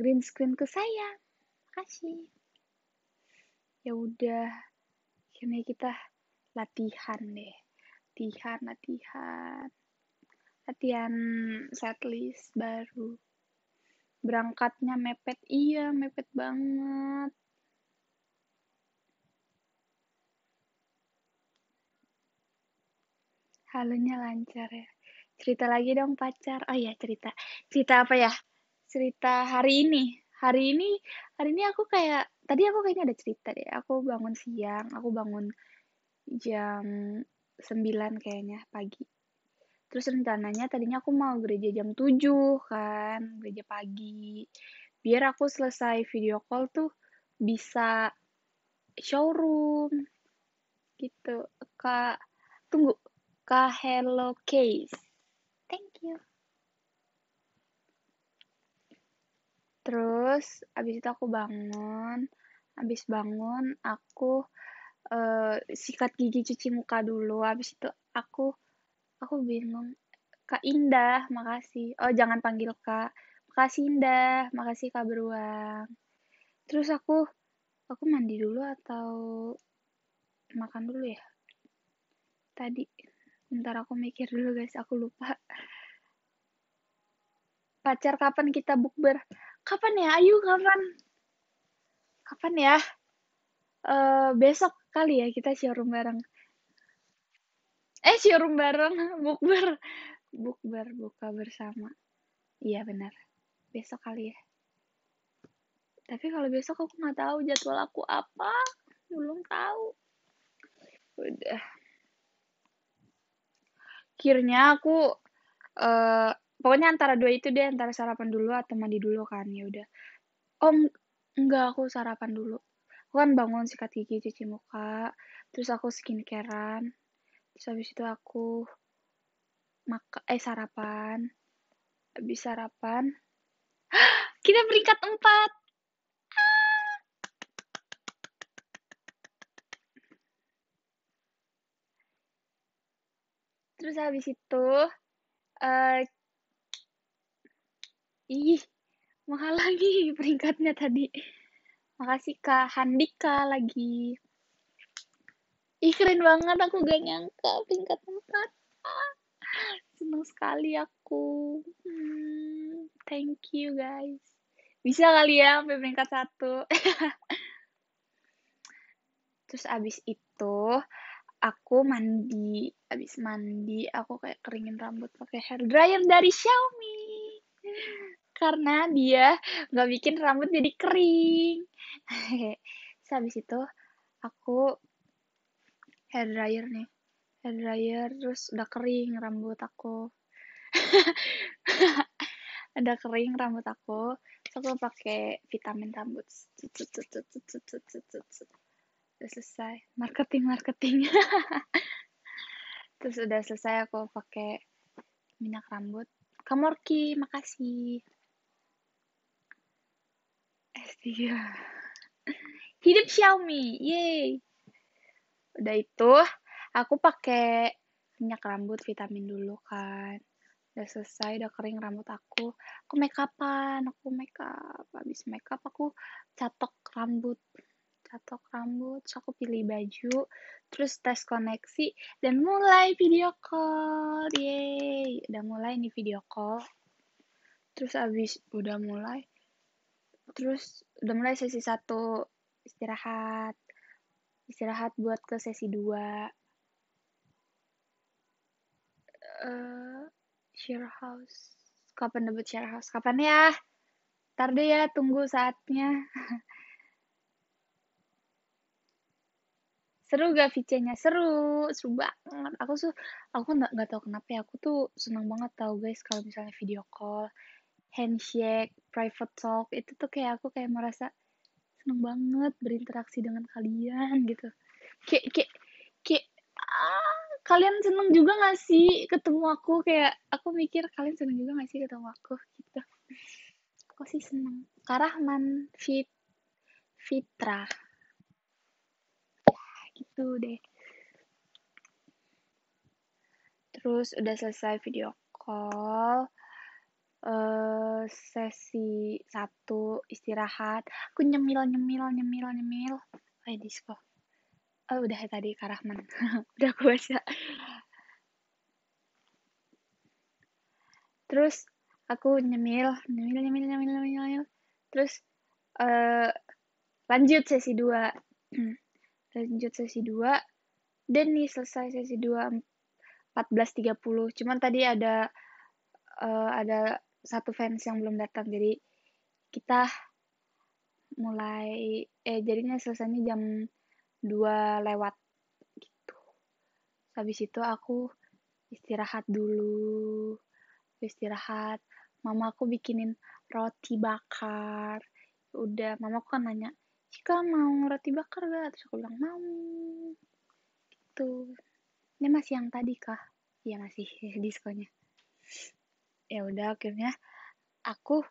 green screen ke saya. Makasih. Ya udah. Akhirnya kita latihan deh latihan latihan latihan setlist baru berangkatnya mepet iya mepet banget halunya lancar ya cerita lagi dong pacar oh ya cerita cerita apa ya cerita hari ini hari ini hari ini aku kayak tadi aku kayaknya ada cerita deh aku bangun siang aku bangun jam 9 kayaknya pagi terus rencananya tadinya aku mau gereja jam 7 kan gereja pagi biar aku selesai video call tuh bisa showroom gitu kak tunggu kak hello case thank you terus abis itu aku bangun abis bangun aku Eh, sikat gigi cuci muka dulu habis itu aku aku bingung kak Indah makasih oh jangan panggil kak makasih Indah makasih kak beruang terus aku aku mandi dulu atau makan dulu ya tadi ntar aku mikir dulu guys aku lupa pacar kapan kita bukber kapan ya ayo kapan kapan ya uh, besok Kali ya kita showroom bareng. Eh, showroom bareng, bukber. Bukber, buka bersama. Iya, benar. Besok kali ya. Tapi kalau besok aku nggak tahu jadwal aku apa. Belum tahu. Udah. Akhirnya aku uh, pokoknya antara dua itu deh antara sarapan dulu atau mandi dulu kan ya udah om oh, enggak aku sarapan dulu aku kan bangun sikat gigi cuci muka terus aku skincarean terus habis itu aku maka eh sarapan habis sarapan kita peringkat empat ah! terus habis itu uh, ih menghalangi peringkatnya tadi Makasih Kak Handika lagi. Ih keren banget aku gak nyangka peringkat empat Seneng sekali aku. Hmm, thank you guys. Bisa kali ya sampai peringkat satu Terus abis itu aku mandi abis mandi aku kayak keringin rambut pakai hair dryer dari Xiaomi karena dia nggak bikin rambut jadi kering terus habis itu aku hair dryer nih hair dryer terus udah kering rambut aku udah kering rambut aku terus aku pakai vitamin rambut udah selesai marketing marketing terus udah selesai aku pakai minyak rambut kamorki makasih Iya. Hidup Xiaomi, yay. Udah itu, aku pakai minyak rambut vitamin dulu kan. Udah selesai, udah kering rambut aku. Aku make upan, aku make up. Habis make up aku catok rambut. Catok rambut, terus aku pilih baju, terus tes koneksi, dan mulai video call. Yeay, udah mulai nih video call. Terus habis udah mulai, terus udah mulai sesi satu istirahat istirahat buat ke sesi dua uh, share house kapan debut share house kapan ya ntar deh ya tunggu saatnya seru gak vc seru seru banget aku tuh aku nggak tau kenapa ya aku tuh senang banget tau guys kalau misalnya video call handshake, private talk itu tuh kayak aku kayak merasa seneng banget berinteraksi dengan kalian gitu. Kayak kayak kayak ah, kalian seneng juga gak sih ketemu aku kayak aku mikir kalian seneng juga gak sih ketemu aku gitu. Aku sih seneng. Karahman Fit Fitra. Gitu deh. Terus udah selesai video call uh, sesi satu istirahat aku nyemil nyemil nyemil nyemil kayak disco oh, udah ya tadi karahman, udah aku baca terus aku nyemil nyemil nyemil nyemil nyemil, nyemil. terus uh, lanjut sesi dua lanjut sesi dua dan nih selesai sesi dua empat belas tiga puluh, cuman tadi ada uh, ada satu fans yang belum datang jadi kita mulai eh jadinya selesainya jam 2 lewat gitu habis itu aku istirahat dulu istirahat mama aku bikinin roti bakar udah mama aku kan nanya jika mau roti bakar gak terus aku bilang mau gitu ini masih yang tadi kah iya masih diskonnya ya udah akhirnya aku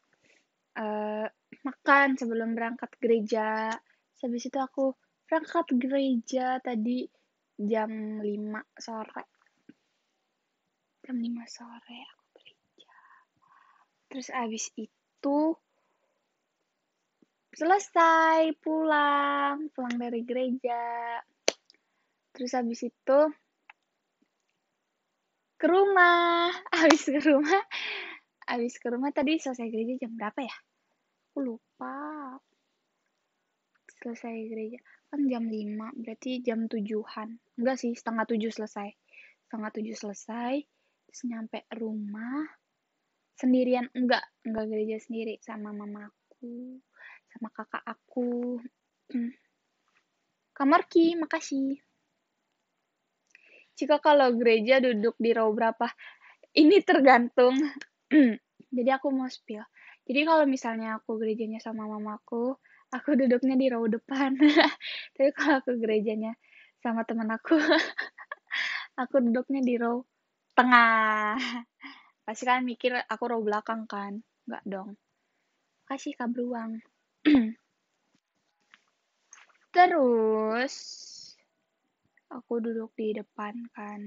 uh, makan sebelum berangkat gereja habis itu aku berangkat gereja tadi jam 5 sore jam 5 sore aku gereja terus abis itu selesai pulang pulang dari gereja terus abis itu ke rumah habis ke rumah habis ke rumah tadi selesai gereja jam berapa ya aku lupa selesai gereja kan jam 5 berarti jam tujuhan enggak sih setengah tujuh selesai setengah tujuh selesai terus nyampe rumah sendirian enggak enggak gereja sendiri sama mamaku sama kakak aku hmm. Kamarki, makasih. Jika kalau gereja duduk di row berapa? Ini tergantung. Jadi aku mau spill. Jadi kalau misalnya aku gerejanya sama mamaku, aku duduknya di row depan. Tapi kalau aku gerejanya sama teman aku, aku duduknya di row tengah. Pasti kalian mikir aku row belakang kan? Enggak dong. Kasih kabruang. Terus aku duduk di depan kan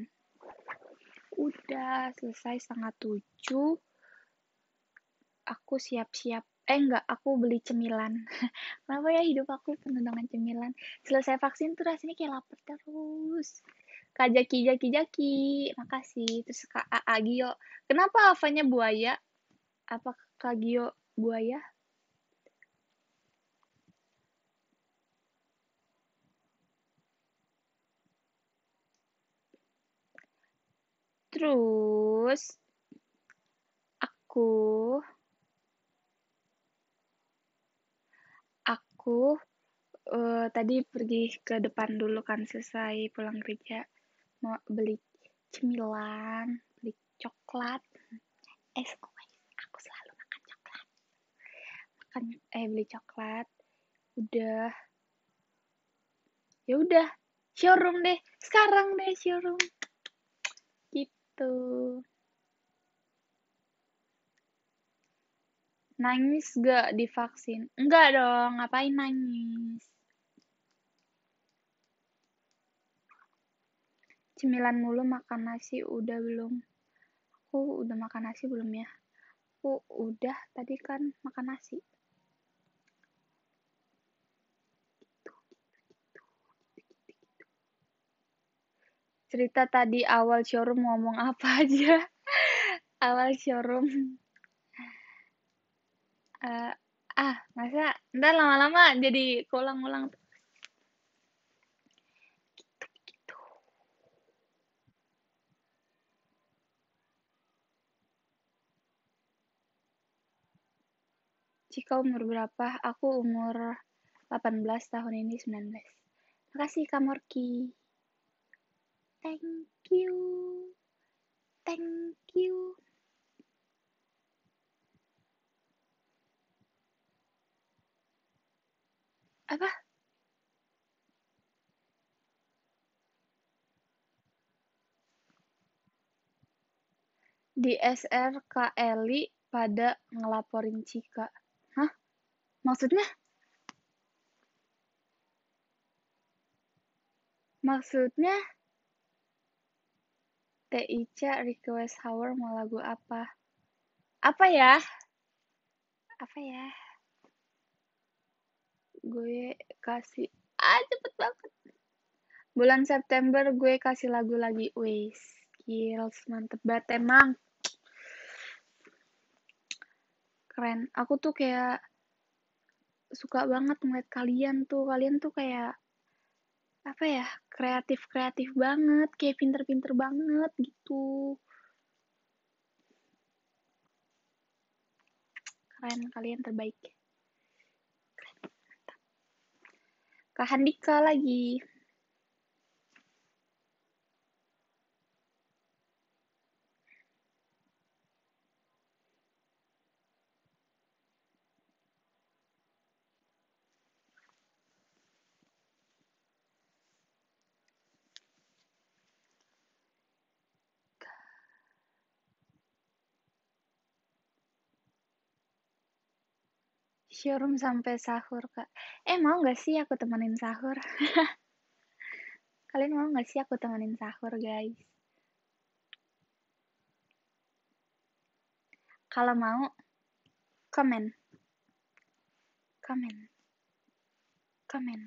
udah selesai setengah tujuh aku siap-siap eh enggak aku beli cemilan kenapa ya hidup aku penuh dengan cemilan selesai vaksin tuh rasanya kayak lapar terus kajaki jaki jaki makasih terus kak agio, kenapa avanya buaya apa kak agio buaya Terus aku aku uh, tadi pergi ke depan dulu kan selesai pulang kerja mau beli cemilan, beli coklat. Es aku selalu makan coklat. Makan eh beli coklat. Udah. Ya udah, showroom deh. Sekarang deh showroom gitu. Nangis gak divaksin? Enggak dong, ngapain nangis? Cemilan mulu makan nasi udah belum? Aku udah makan nasi belum ya? Aku udah tadi kan makan nasi. cerita tadi awal showroom ngomong apa aja awal showroom uh, ah masa ntar lama-lama jadi ulang-ulang gitu, gitu. Cika umur berapa? Aku umur 18 tahun ini 19. Makasih Kamorki. Thank you. Thank you. Apa? Di SR Kak Eli pada ngelaporin Cika. Hah? Maksudnya? Maksudnya? Teh Ica request Hour mau lagu apa? Apa ya? Apa ya? Gue kasih ah cepet banget. Bulan September gue kasih lagu lagi. Wis, skills mantep banget emang. Keren. Aku tuh kayak suka banget ngeliat kalian tuh. Kalian tuh kayak apa ya kreatif kreatif banget kayak pinter pinter banget gitu keren kalian terbaik keren, keren. Kak Handika lagi. showroom sampai sahur kak eh mau nggak sih aku temenin sahur kalian mau nggak sih aku temenin sahur guys kalau mau komen komen komen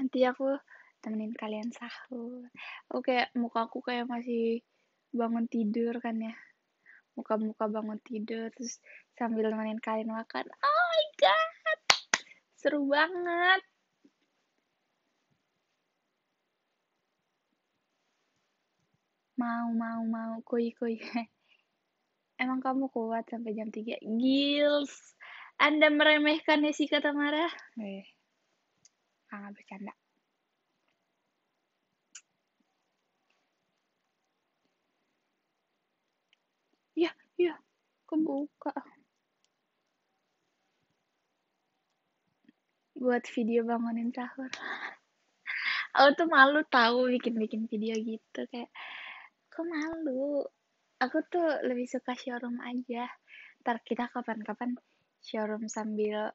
nanti aku temenin kalian sahur oke muka aku kayak masih bangun tidur kan ya muka-muka bangun tidur terus sambil nemenin kalian makan oh my god seru banget mau mau mau koi koi emang kamu kuat sampai jam 3 gils anda meremehkan Jessica Tamara eh, ah, bercanda kebuka buat video bangunin sahur aku tuh malu tahu bikin-bikin video gitu kayak aku malu aku tuh lebih suka showroom aja ntar kita kapan-kapan showroom sambil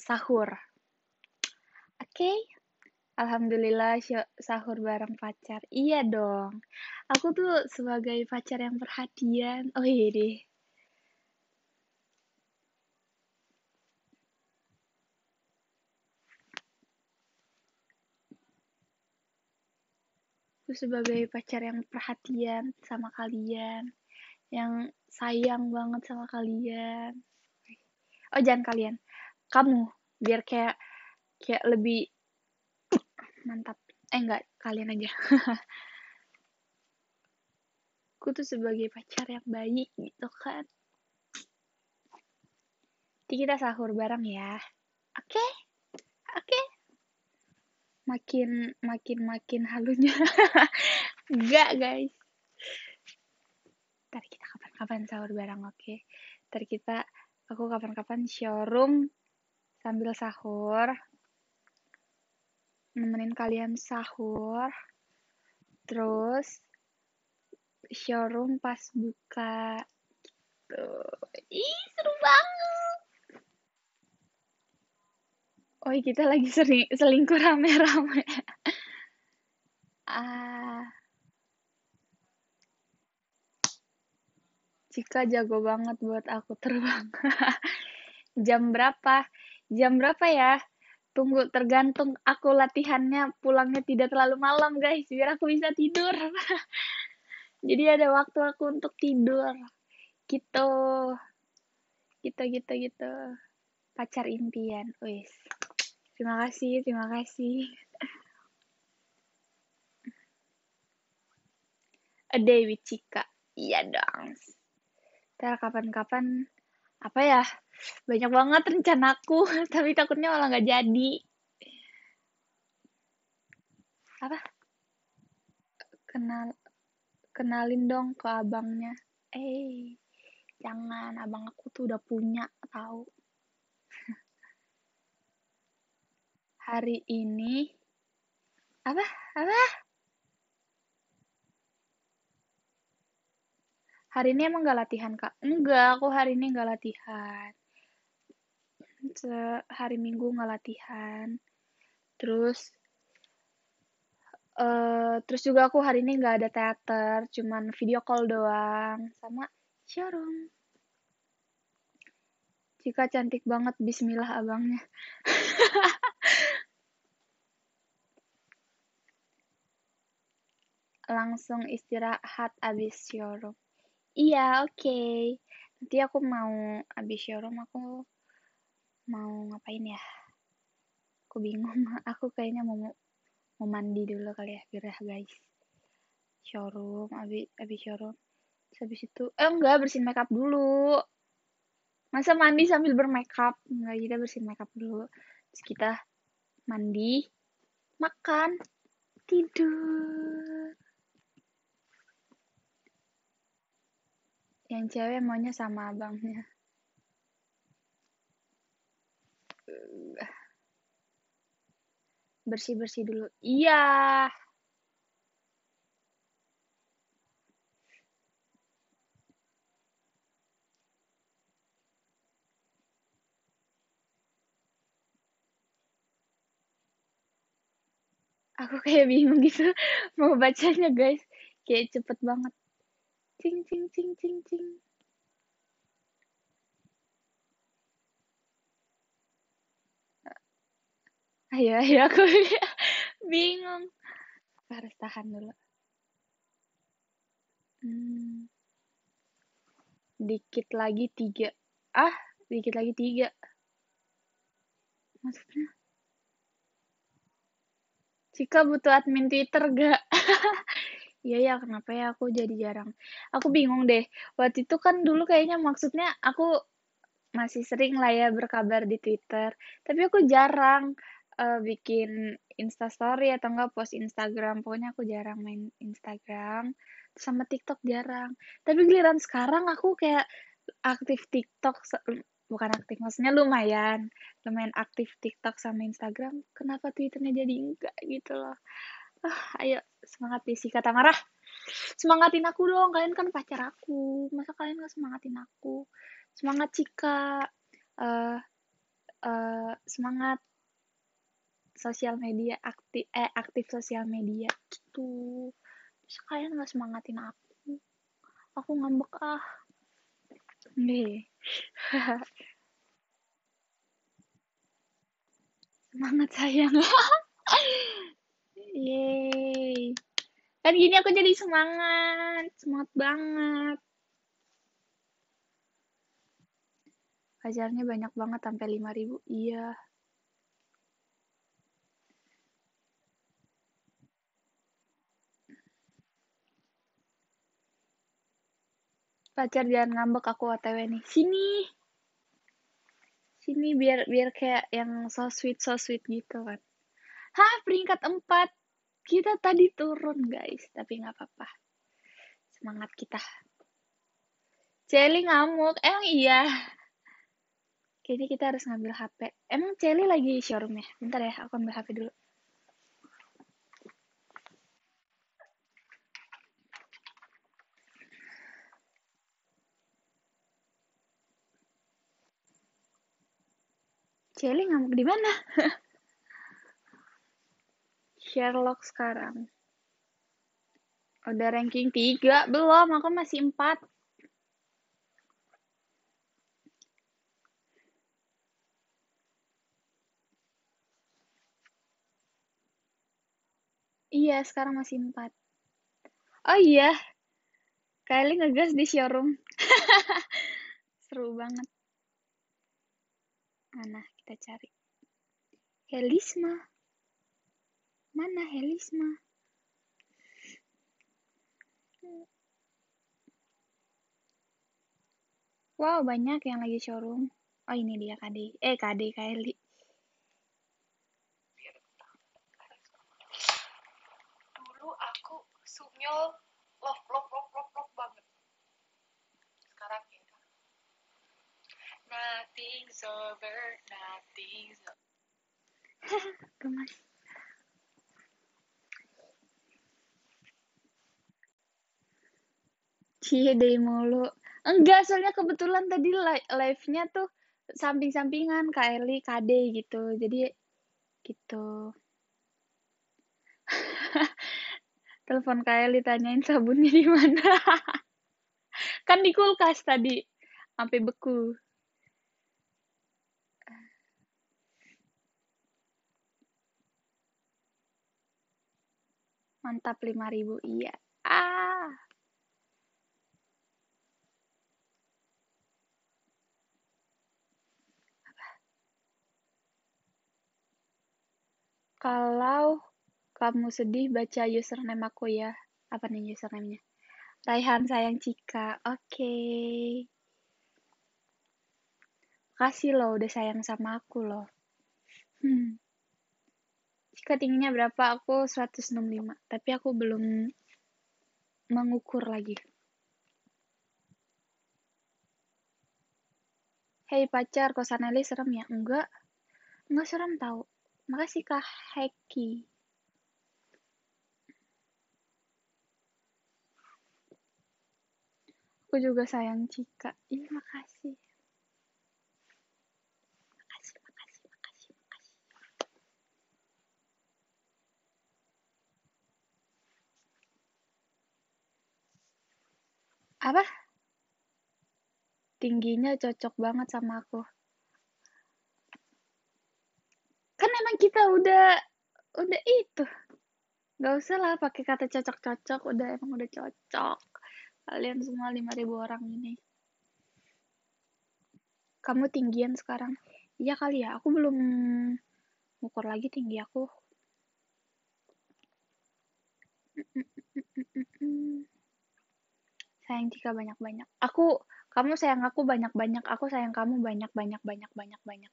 sahur oke okay? Alhamdulillah sahur bareng pacar. Iya dong. Aku tuh sebagai pacar yang perhatian. Oh iya, iya deh. Aku sebagai pacar yang perhatian sama kalian. Yang sayang banget sama kalian. Oh jangan kalian. Kamu. Biar kayak kayak lebih mantap eh enggak kalian aja aku tuh sebagai pacar yang baik gitu kan nanti kita sahur bareng ya oke okay? oke okay? makin makin makin halunya enggak guys ntar kita kapan-kapan sahur bareng oke okay? ntar kita aku kapan-kapan showroom sambil sahur nemenin kalian sahur terus showroom pas buka gitu ih seru banget oh kita lagi sering selingkuh rame-rame ah Cika jago banget buat aku terbang. jam berapa? Jam berapa ya? Tunggu tergantung aku latihannya pulangnya tidak terlalu malam guys biar aku bisa tidur. Jadi ada waktu aku untuk tidur. Gitu. Gitu gitu gitu. Pacar impian. Wis. Terima kasih, terima kasih. A Day with Chika. Iya dong. Ntar kapan-kapan apa ya banyak banget rencanaku, tapi takutnya malah nggak jadi. Apa? Kenal kenalin dong ke abangnya. Eh, jangan abang aku tuh udah punya tahu. Hari ini apa? Apa? hari ini emang gak latihan kak enggak aku hari ini gak latihan sehari minggu nggak latihan terus uh, terus juga aku hari ini nggak ada teater cuman video call doang sama showroom Cika cantik banget Bismillah abangnya langsung istirahat abis showroom iya oke okay. nanti aku mau abis showroom aku mau ngapain ya aku bingung aku kayaknya mau mau mandi dulu kali ya gerah guys showroom abis abis showroom terus itu eh enggak bersihin makeup dulu masa mandi sambil bermakeup enggak kita bersihin makeup dulu terus kita mandi makan tidur yang cewek maunya sama abangnya Bersih-bersih dulu. Iya. Aku kayak bingung gitu mau bacanya guys. Kayak cepet banget. Cing cing cing cing cing. ayo ayo aku bingung aku harus tahan dulu hmm. dikit lagi tiga ah dikit lagi tiga maksudnya Cika butuh admin Twitter gak? Iya ya kenapa ya aku jadi jarang. Aku bingung deh. Waktu itu kan dulu kayaknya maksudnya aku masih sering lah ya berkabar di Twitter. Tapi aku jarang uh, bikin instastory atau enggak post Instagram pokoknya aku jarang main Instagram sama TikTok jarang tapi giliran sekarang aku kayak aktif TikTok bukan aktif maksudnya lumayan lumayan aktif TikTok sama Instagram kenapa Twitternya jadi enggak gitu loh uh, ayo semangat isi kata marah semangatin aku dong kalian kan pacar aku masa kalian gak semangatin aku semangat Cika uh, uh, semangat sosial media aktif eh aktif sosial media gitu terus kalian nggak semangatin aku aku ngambek ah nih semangat sayang yay kan gini aku jadi semangat semangat banget Ajarnya banyak banget sampai 5000 iya pacar jangan ngambek aku otw nih sini sini biar biar kayak yang so sweet so sweet gitu kan hah peringkat empat kita tadi turun guys tapi nggak apa-apa semangat kita Celi ngamuk emang iya kayaknya kita harus ngambil HP emang Celi lagi showroom ya bentar ya aku ambil HP dulu Celi ngamuk di mana? Sherlock sekarang. Udah ranking 3? Belum, aku masih 4. Iya, sekarang masih 4. Oh iya. Kylie ngegas di showroom. Seru banget. Mana? kita cari. Helisma. Mana helisma? Wow, banyak yang lagi showroom. Oh, ini dia KD. Eh, KD, Kaeli. Dulu aku sunyol love love Nothing's over, nothing's over. Cie deh mulu. Enggak, soalnya kebetulan tadi live-nya tuh samping-sampingan Kak Eli, KD gitu. Jadi gitu. Telepon Kak Eli tanyain sabunnya di mana. kan di kulkas tadi sampai beku. Mantap 5000 iya. Ah. Kalau kamu sedih baca username aku ya. Apa nih username-nya? Raihan sayang Cika. Oke. Okay. Kasih loh udah sayang sama aku loh. Hmm. Ketingginya berapa aku 165 tapi aku belum mengukur lagi Hei pacar, kosan Eli serem ya? Enggak. Enggak serem tahu. Makasih Kak Heki. Aku juga sayang Cika. Ih makasih. apa tingginya cocok banget sama aku kan emang kita udah udah itu nggak usah lah pakai kata cocok-cocok udah emang udah cocok kalian semua 5000 orang ini kamu tinggian sekarang iya kali ya aku belum ngukur lagi tinggi aku Sayang jika banyak-banyak. Aku, kamu sayang aku banyak-banyak. Aku sayang kamu banyak-banyak, banyak-banyak, banyak.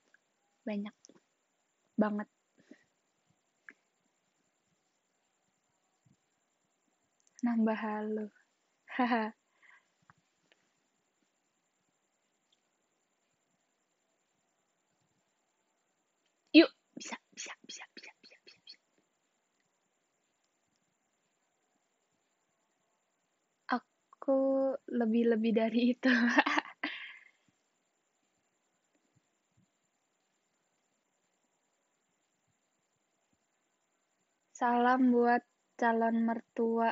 Banyak. Banget. Nambah halo. Haha. yuk, bisa, bisa, bisa. aku lebih-lebih dari itu. Salam buat calon mertua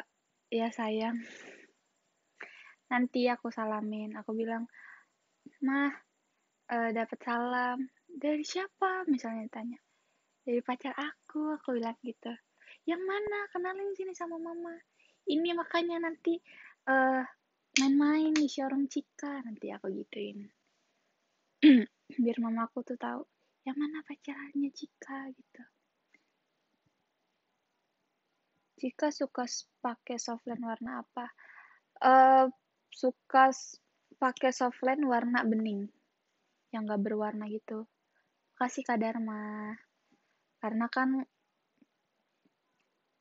ya sayang. Nanti aku salamin, aku bilang, "Mah, e, eh, dapat salam dari siapa?" misalnya tanya. Dari pacar aku, aku bilang gitu. Yang mana? Kenalin sini sama mama. Ini makanya nanti eh main-main di showroom Cika nanti aku gituin biar mamaku tuh tahu yang mana pacarannya Cika gitu Cika suka pakai softline warna apa uh, suka pakai softline warna bening yang gak berwarna gitu kasih kadar mah karena kan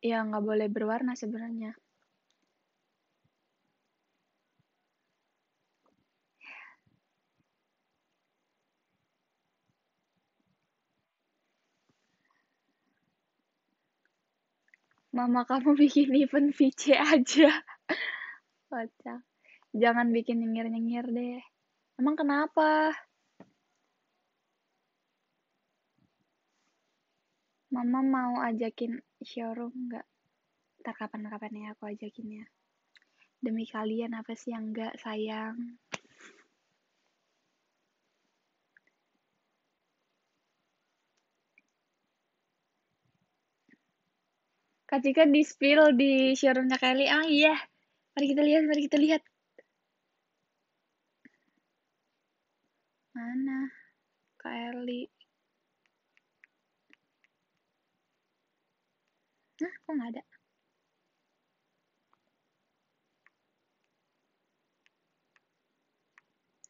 ya nggak boleh berwarna sebenarnya mama kamu bikin event VC aja kocak jangan bikin nyengir-nyengir deh emang kenapa mama mau ajakin showroom nggak ntar kapan-kapan ya aku ajakin ya demi kalian apa sih yang nggak sayang Kak Cika di spill di showroomnya Kelly. Ah iya. Mari kita lihat, mari kita lihat. Mana? Kak Eli. Nah, kok nggak ada?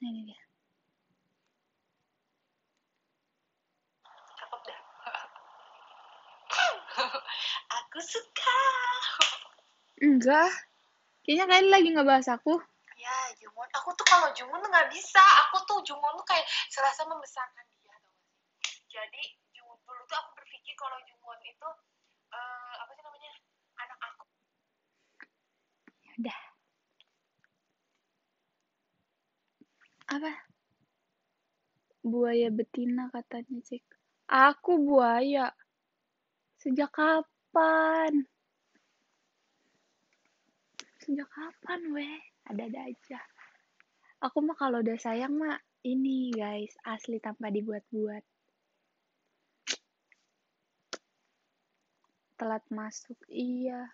Nah, ini dia. Cukup dah. Aku suka. Enggak. Kayaknya kalian lagi ngebahas aku. Ya, Jumon. Aku tuh kalau Jumon tuh nggak bisa. Aku tuh Jumon tuh kayak serasa membesarkan dia. Jadi Jumon dulu tuh aku berpikir kalau Jumon itu uh, apa sih namanya anak aku. Ya udah. Apa? Buaya betina katanya cik Aku buaya. Sejak kapan? kapan? Sejak kapan weh? Ada-ada aja. Aku mah kalau udah sayang mah ini guys, asli tanpa dibuat-buat. Telat masuk, iya.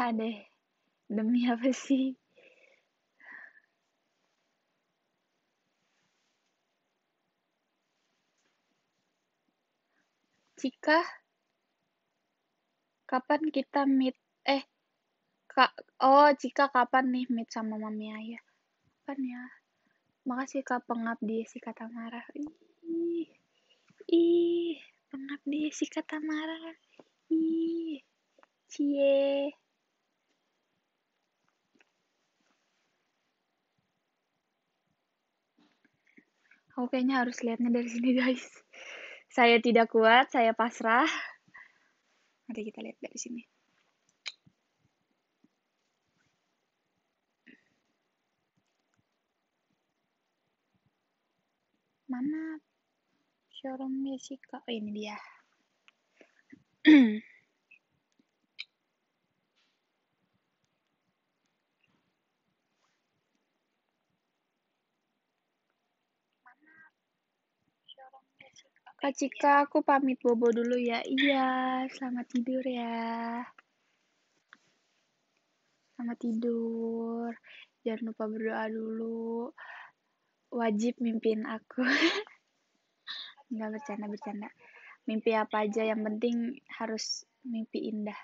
neraka deh demi apa sih Cika kapan kita meet eh kak oh Cika kapan nih meet sama mami ayah kapan ya makasih kak dia si kata marah ih ih dia si kata marah ih cie Aku kayaknya harus lihatnya dari sini guys. Saya tidak kuat, saya pasrah. Nanti kita lihat dari sini. Mana showroom Jessica? Oh, ini dia. Kak Cika, aku pamit bobo dulu ya. Iya, selamat tidur ya. Selamat tidur. Jangan lupa berdoa dulu. Wajib mimpin aku. Enggak bercanda-bercanda. Mimpi apa aja yang penting harus mimpi indah.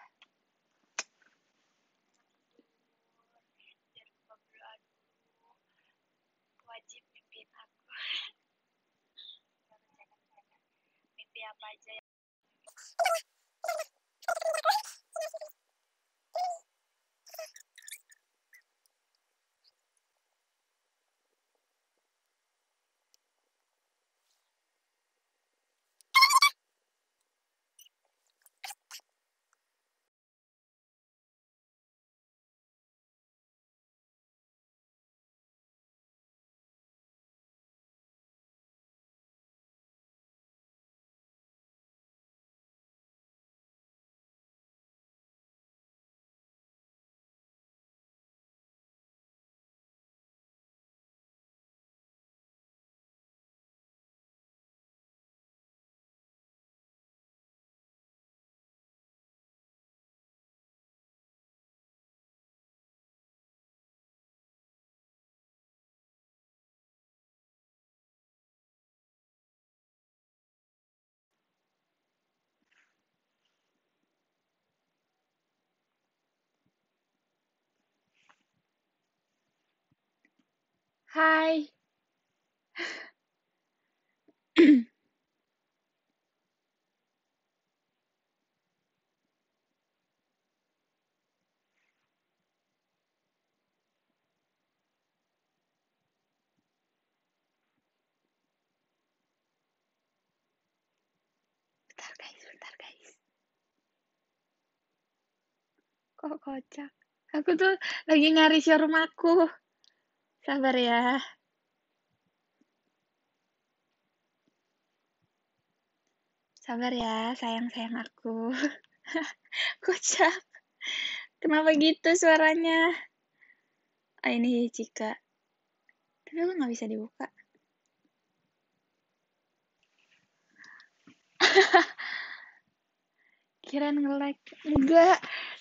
Hai. bentar guys, bentar guys. Kok kocak? Aku tuh lagi nyari showroom aku. Sabar ya. Sabar ya, sayang-sayang aku. Kocak. Kenapa gitu suaranya? Ah, ini Cika. Tapi lu nggak bisa dibuka. Kirain nge-lag. Enggak.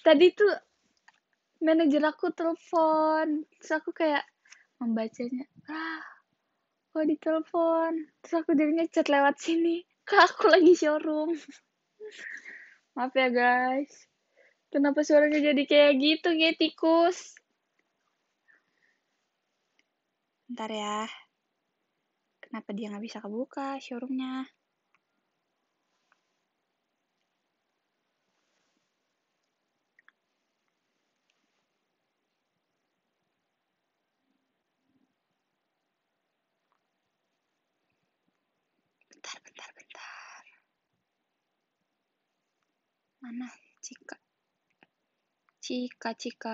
Tadi tuh manajer aku telepon. Terus aku kayak membacanya ah kok ditelepon terus aku jadinya chat lewat sini kak aku lagi showroom maaf ya guys kenapa suaranya jadi kayak gitu kayak tikus ntar ya kenapa dia nggak bisa kebuka showroomnya mana Cika Cika Cika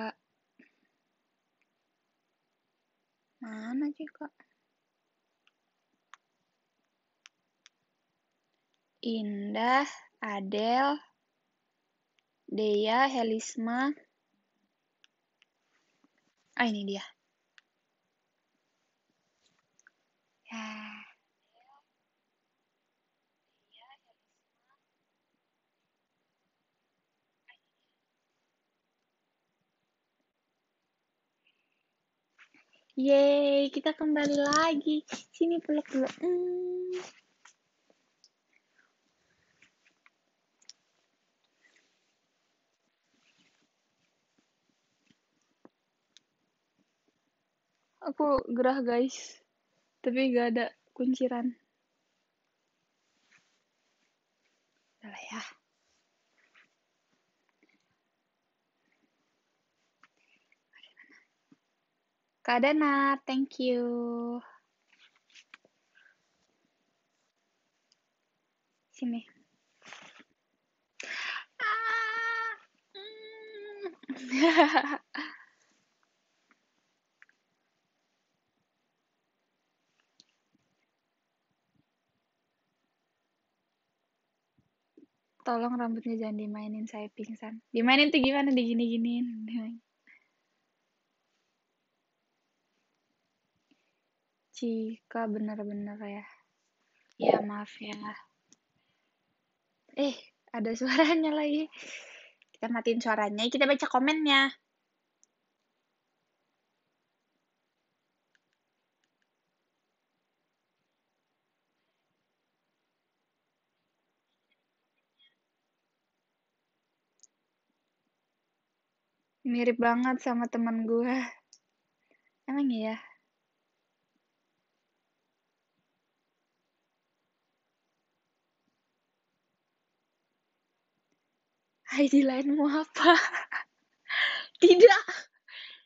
mana Cika Indah Adel Dea Helisma ah ini dia ya Yeay, kita kembali lagi. Sini peluk peluk Hmm. Aku gerah guys, tapi gak ada kunciran. Udah lah ya. Kak Dana, thank you. Sini. tolong rambutnya jangan dimainin saya pingsan dimainin tuh gimana digini-giniin jika benar-benar ya. ya ya maaf ya eh ada suaranya lagi kita matiin suaranya kita baca komennya mirip banget sama teman gue emang iya ID lainmu apa? Tidak.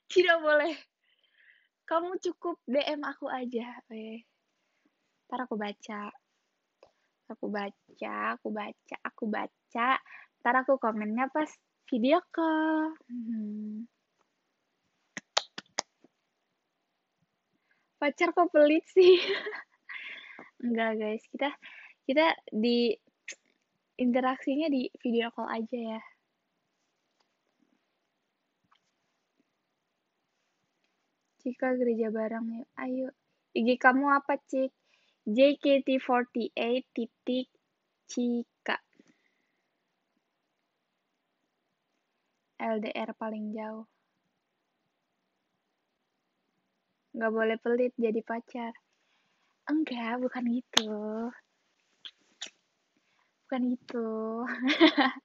Tidak boleh. Kamu cukup DM aku aja. eh. Ntar aku baca. Aku baca, aku baca, aku baca. Ntar aku komennya pas video call. Hmm. Pacar kok pelit sih? Enggak guys, kita kita di interaksinya di video call aja ya. Cika gereja bareng ya. Ayo. IG kamu apa, Cik? JKT48 titik Cika. LDR paling jauh. Gak boleh pelit jadi pacar. Enggak, bukan gitu bukan itu.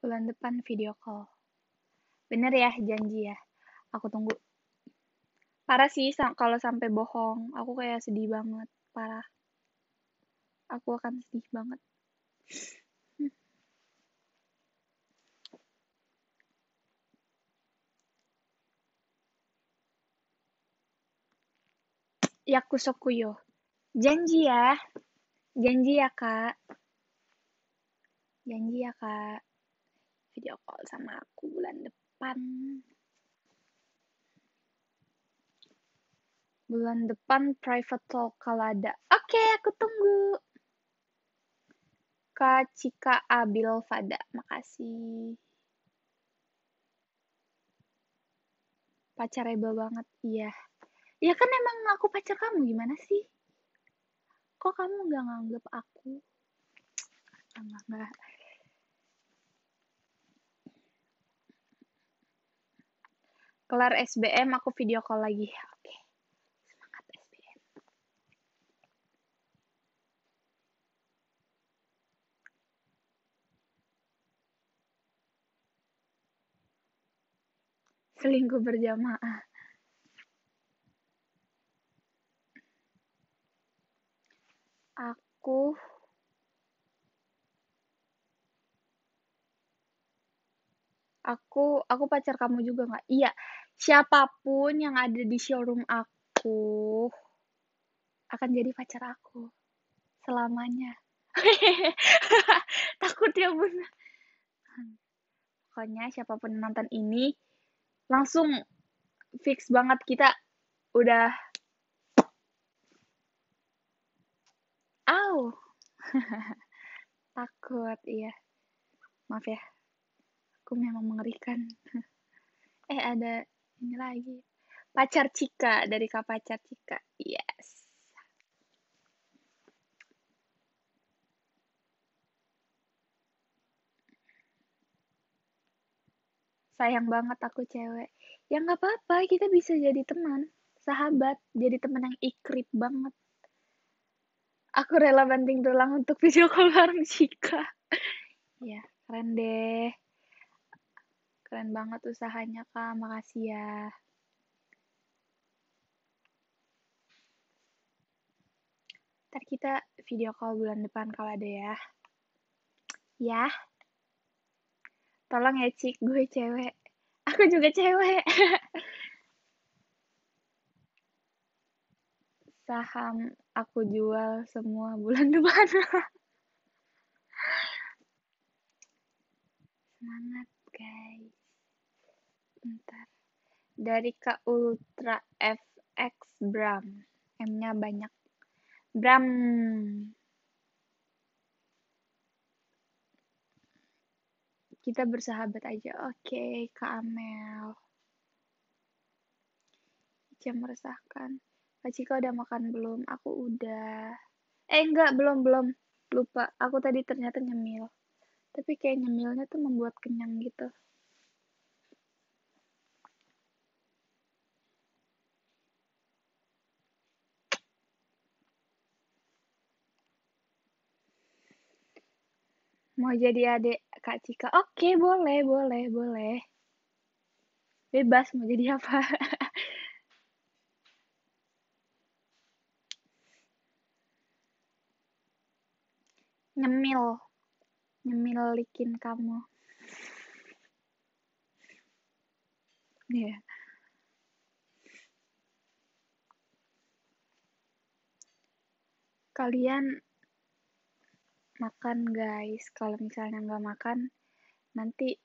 Bulan depan video call. Bener ya, janji ya. Aku tunggu. Parah sih kalau sampai bohong. Aku kayak sedih banget. Parah. Aku akan sedih banget. Yakusokuyo. Janji ya. Janji ya, Kak. Janji ya, Kak. Video call sama aku bulan depan. Bulan depan private talk kalau ada. Oke, okay, aku tunggu. Kak Cika Abil Fada. Makasih. Pacarnya banget, iya ya kan emang aku pacar kamu gimana sih kok kamu nggak nganggep aku enggak enggak kelar SBM aku video call lagi oke semangat SBM selingkuh berjamaah aku aku aku pacar kamu juga nggak iya siapapun yang ada di showroom aku akan jadi pacar aku selamanya takut ya bun pokoknya siapapun nonton ini langsung fix banget kita udah Au. Takut, iya. Maaf ya. Aku memang mengerikan. eh, ada ini lagi. Pacar Cika dari Kak Pacar Cika. Yes. sayang banget aku cewek ya nggak apa-apa kita bisa jadi teman sahabat jadi teman yang ikrip banget aku rela banting tulang untuk video call bareng Cika ya keren deh keren banget usahanya kak makasih ya ntar kita video call bulan depan kalau ada ya ya tolong ya cik gue cewek aku juga cewek saham aku jual semua bulan depan semangat guys ntar dari ke Ultra FX Bram M-nya banyak Bram kita bersahabat aja oke okay, Kak Amel jam meresahkan Kak Cika udah makan belum? Aku udah. Eh enggak, belum, belum. Lupa, aku tadi ternyata nyemil. Tapi kayak nyemilnya tuh membuat kenyang gitu. Mau jadi adik Kak Cika? Oke, boleh, boleh, boleh. Bebas mau jadi apa. nyemil nyemilikin kamu ya yeah. kalian makan guys kalau misalnya nggak makan nanti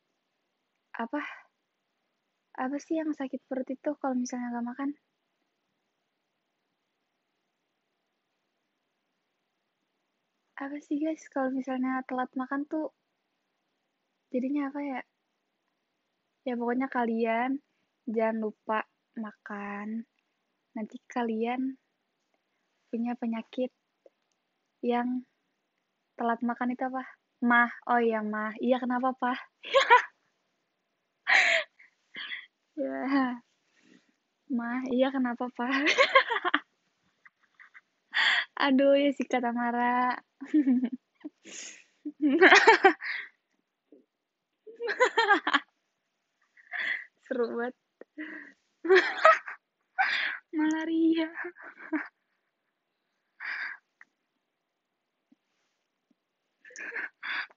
apa apa sih yang sakit perut itu kalau misalnya nggak makan apa sih guys kalau misalnya telat makan tuh jadinya apa ya ya pokoknya kalian jangan lupa makan nanti kalian punya penyakit yang telat makan itu apa mah oh iya mah iya kenapa pak ya mah iya kenapa pak Aduh, ya si kata Mara. Seru banget. Malaria.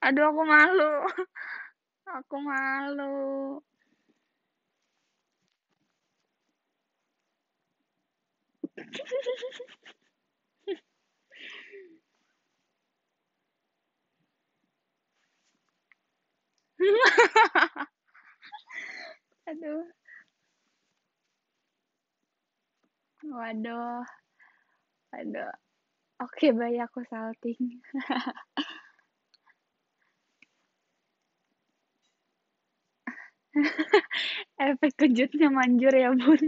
Aduh, aku malu. Aku malu. Aduh. Waduh. Waduh. Oke, bayi aku salting. Efek kejutnya manjur ya, Bun.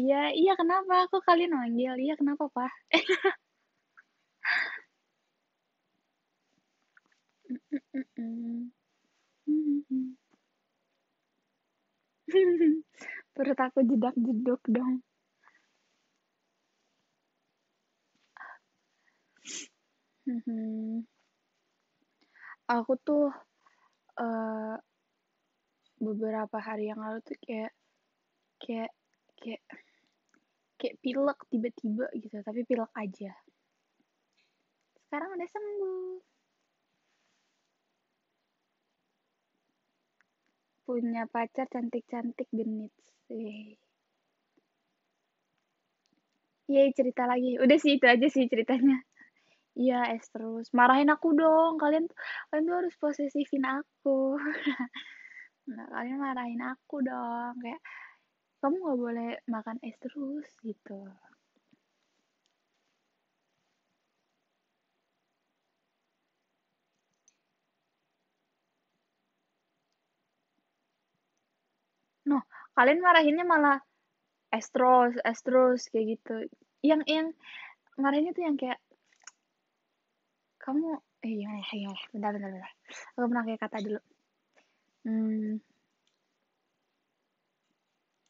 Iya, iya kenapa aku kalian manggil? Iya kenapa, Pak? Perut aku jedak-jeduk dong. Hmm. aku tuh uh, beberapa hari yang lalu tuh kayak kayak kayak kayak pilek tiba-tiba gitu tapi pilek aja sekarang udah sembuh punya pacar cantik-cantik genit sih. Yeay, cerita lagi. Udah sih, itu aja sih ceritanya. Iya, es terus. Marahin aku dong. Kalian kalian tuh harus posesifin aku. nah, kalian marahin aku dong. Kayak, kamu gak boleh makan es terus gitu. kalian marahinnya malah estros estros kayak gitu yang yang marahinnya tuh yang kayak kamu eh gimana ya gimana iya, bentar bentar bentar aku pernah kayak kata dulu hmm,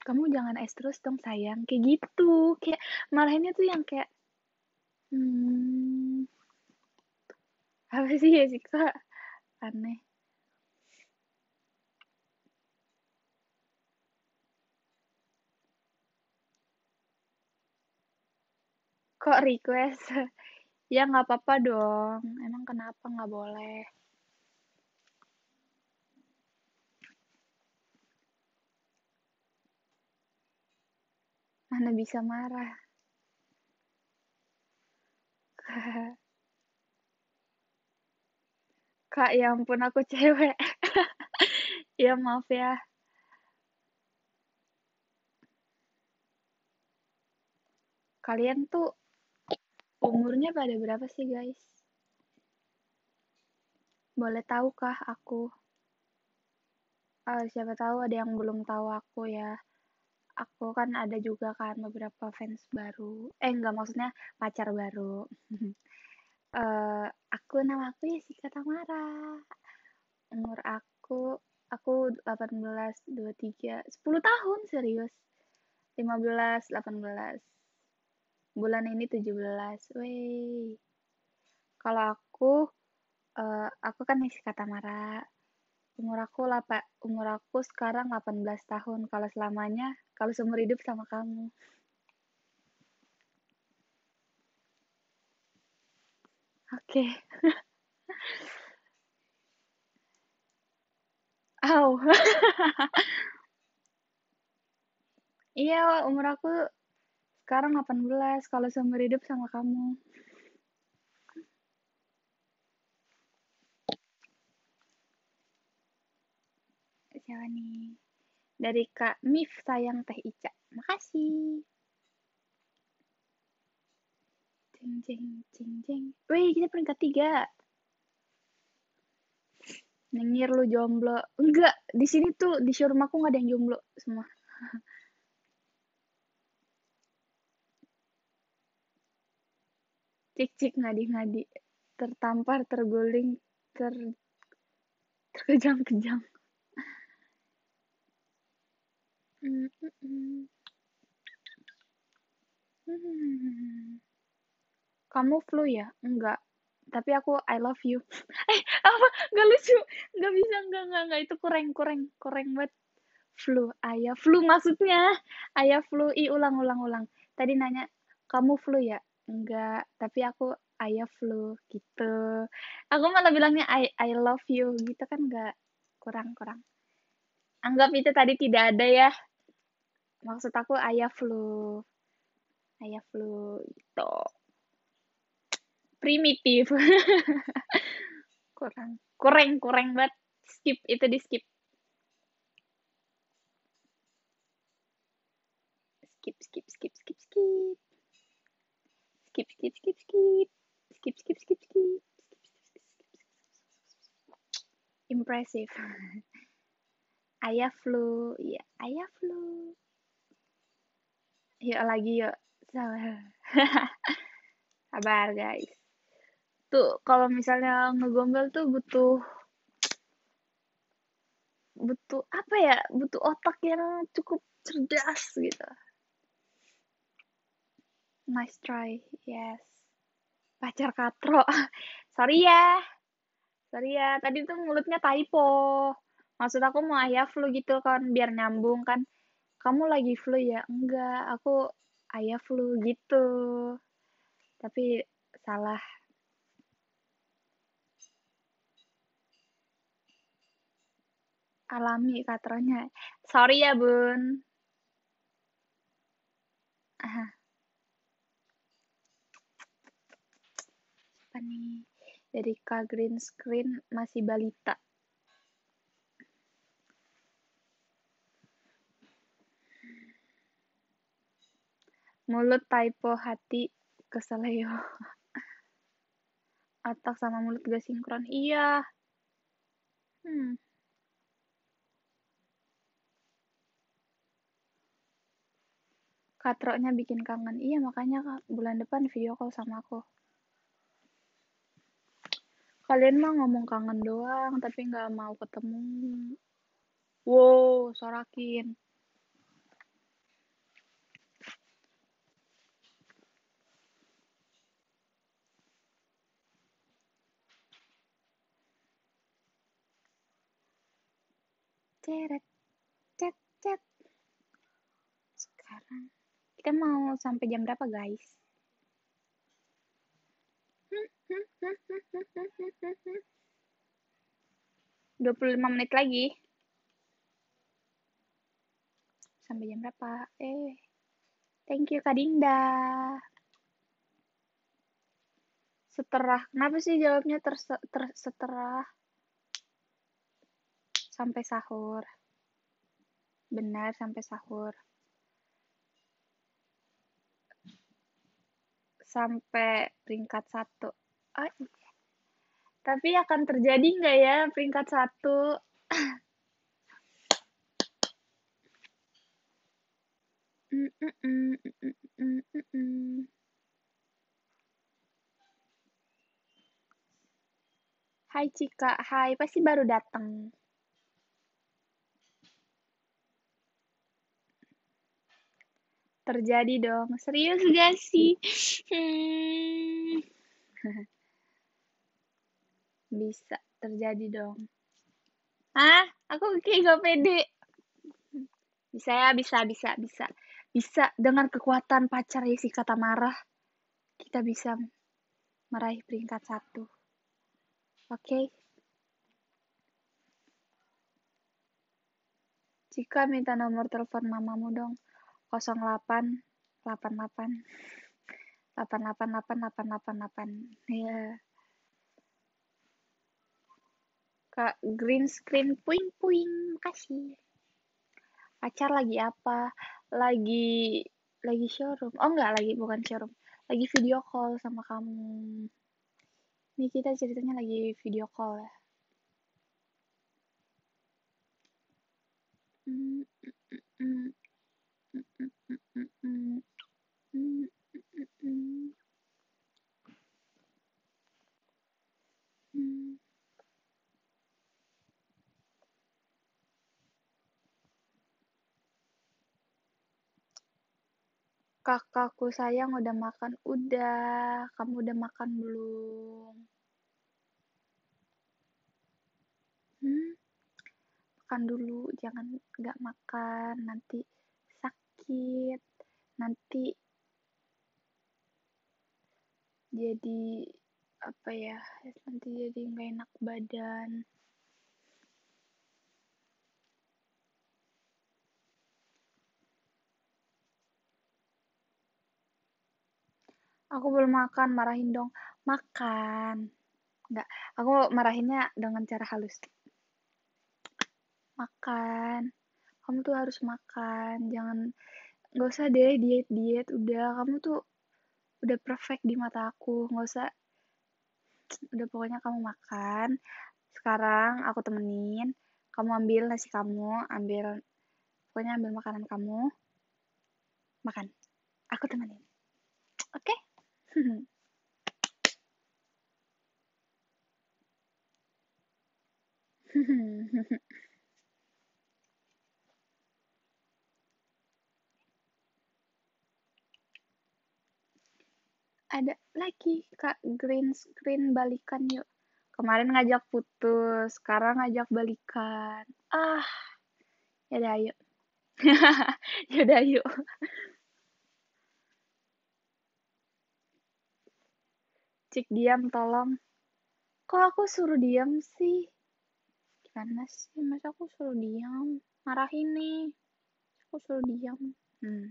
kamu jangan es dong sayang kayak gitu kayak marahinnya tuh yang kayak hmm, apa sih ya siksa aneh kok request ya nggak apa-apa dong emang kenapa nggak boleh mana bisa marah kak yang pun aku cewek ya maaf ya kalian tuh Umurnya pada berapa sih, guys? Boleh tahukah aku? Uh, siapa tahu ada yang belum tahu aku ya. Aku kan ada juga kan beberapa fans baru. Eh, enggak maksudnya pacar baru. uh, aku nama aku ya Jessica Tamara. Umur aku aku 18, 23, 10 tahun serius. 15, 18, bulan ini 17 wey kalau aku uh, aku kan masih kata mara umur aku lapa, umur aku sekarang 18 tahun kalau selamanya kalau seumur hidup sama kamu oke okay. Aw. iya, umur aku sekarang 18 kalau seumur hidup sama kamu. Siapa nih? Dari Kak Mif sayang Teh Ica. Makasih. Jeng jeng jeng jeng. Wih, kita peringkat tiga. Nengir lu jomblo. Enggak, di sini tuh di showroom aku nggak ada yang jomblo semua. cik-cik ngadi-ngadi, tertampar, terguling, ter terkejang-kejang. Kamu flu ya? Enggak. Tapi aku I love you. eh, apa? Gak lucu. Gak bisa, nggak nggak? nggak Itu kurang, kurang, kurang banget. Flu, ayah flu maksudnya. Ayah flu, i ulang, ulang, ulang. Tadi nanya, kamu flu ya? enggak tapi aku I love lu gitu aku malah bilangnya I I love you gitu kan enggak kurang kurang anggap itu tadi tidak ada ya maksud aku I love lu I love lu gitu primitif kurang kurang kurang banget skip itu di skip skip skip skip skip skip skip skip skip skip skip skip skip skip skip, skip, impressive ayah flu ya ayah flu yuk lagi yuk sabar sabar guys tuh kalau misalnya ngegombel tuh butuh butuh apa ya butuh otak yang cukup cerdas gitu Nice try, yes. Pacar katro. Sorry ya. Sorry ya, tadi tuh mulutnya typo. Maksud aku mau ayah flu gitu kan, biar nyambung kan. Kamu lagi flu ya? Enggak, aku ayah flu gitu. Tapi salah. alami katronya. Sorry ya, Bun. Aha. apa nih dari Kak Green Screen masih balita mulut typo hati keseleo otak sama mulut gak sinkron iya hmm katroknya bikin kangen iya makanya bulan depan video call sama aku Kalian mah ngomong kangen doang, tapi nggak mau ketemu. Wow, sorakin. ceret cet cet sekarang kita mau sampai jam berapa guys Dua puluh lima menit lagi. Sampai jam berapa? Eh, thank you Kak Dinda. Seterah. Kenapa sih jawabnya terse ter seterah? Sampai sahur. Benar, sampai sahur. sampai peringkat satu Oh Tapi akan terjadi nggak ya peringkat satu? Hai Cika, hai. Pasti baru datang. Terjadi dong. Serius gak sih? Hmm. bisa terjadi dong ah aku kayak gak pede bisa ya bisa bisa bisa bisa dengan kekuatan pacar ya si kata marah kita bisa meraih peringkat satu oke okay? jika minta nomor telepon mamamu dong 08 88 88 88 88 ya yeah. Kak green screen puing puing makasih pacar lagi apa lagi lagi showroom oh enggak lagi bukan showroom lagi video call sama kamu ini kita ceritanya lagi video call ya -mm -mm. kakakku sayang udah makan udah kamu udah makan belum hmm makan dulu jangan nggak makan nanti sakit nanti jadi apa ya nanti jadi nggak enak badan aku belum makan marahin dong makan nggak aku marahinnya dengan cara halus makan kamu tuh harus makan jangan nggak usah deh diet diet udah kamu tuh udah perfect di mata aku nggak usah udah pokoknya kamu makan sekarang aku temenin kamu ambil nasi kamu ambil pokoknya ambil makanan kamu makan aku temenin oke okay? ada lagi kak green screen balikan yuk kemarin ngajak putus sekarang ngajak balikan ah ya yaudah yuk yaudah yuk Cik diam tolong. Kok aku suruh diam sih? Gimana sih? Masa aku suruh diam? Marah ini. Aku suruh diam. Hmm.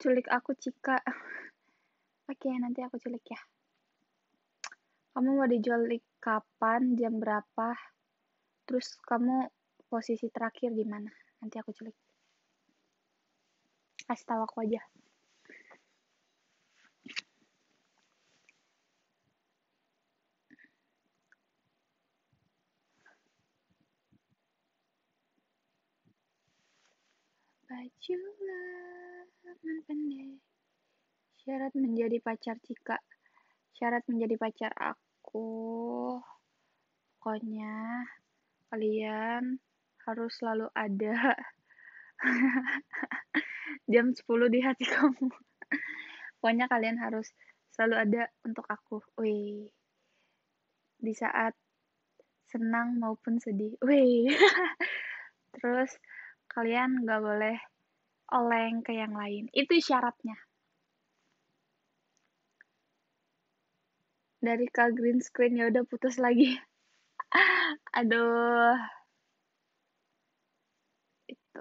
culik aku Cika oke okay, nanti aku culik ya kamu mau diculik kapan jam berapa terus kamu posisi terakhir di mana nanti aku culik kasih tahu aku aja juga lengan pendek. Syarat menjadi pacar Cika. Syarat menjadi pacar aku. Pokoknya kalian harus selalu ada jam 10 di hati kamu. Pokoknya kalian harus selalu ada untuk aku. Wih. Di saat senang maupun sedih. Wih. Terus kalian gak boleh oleng ke yang lain. Itu syaratnya. Dari Kak Green Screen ya udah putus lagi. Aduh. Itu.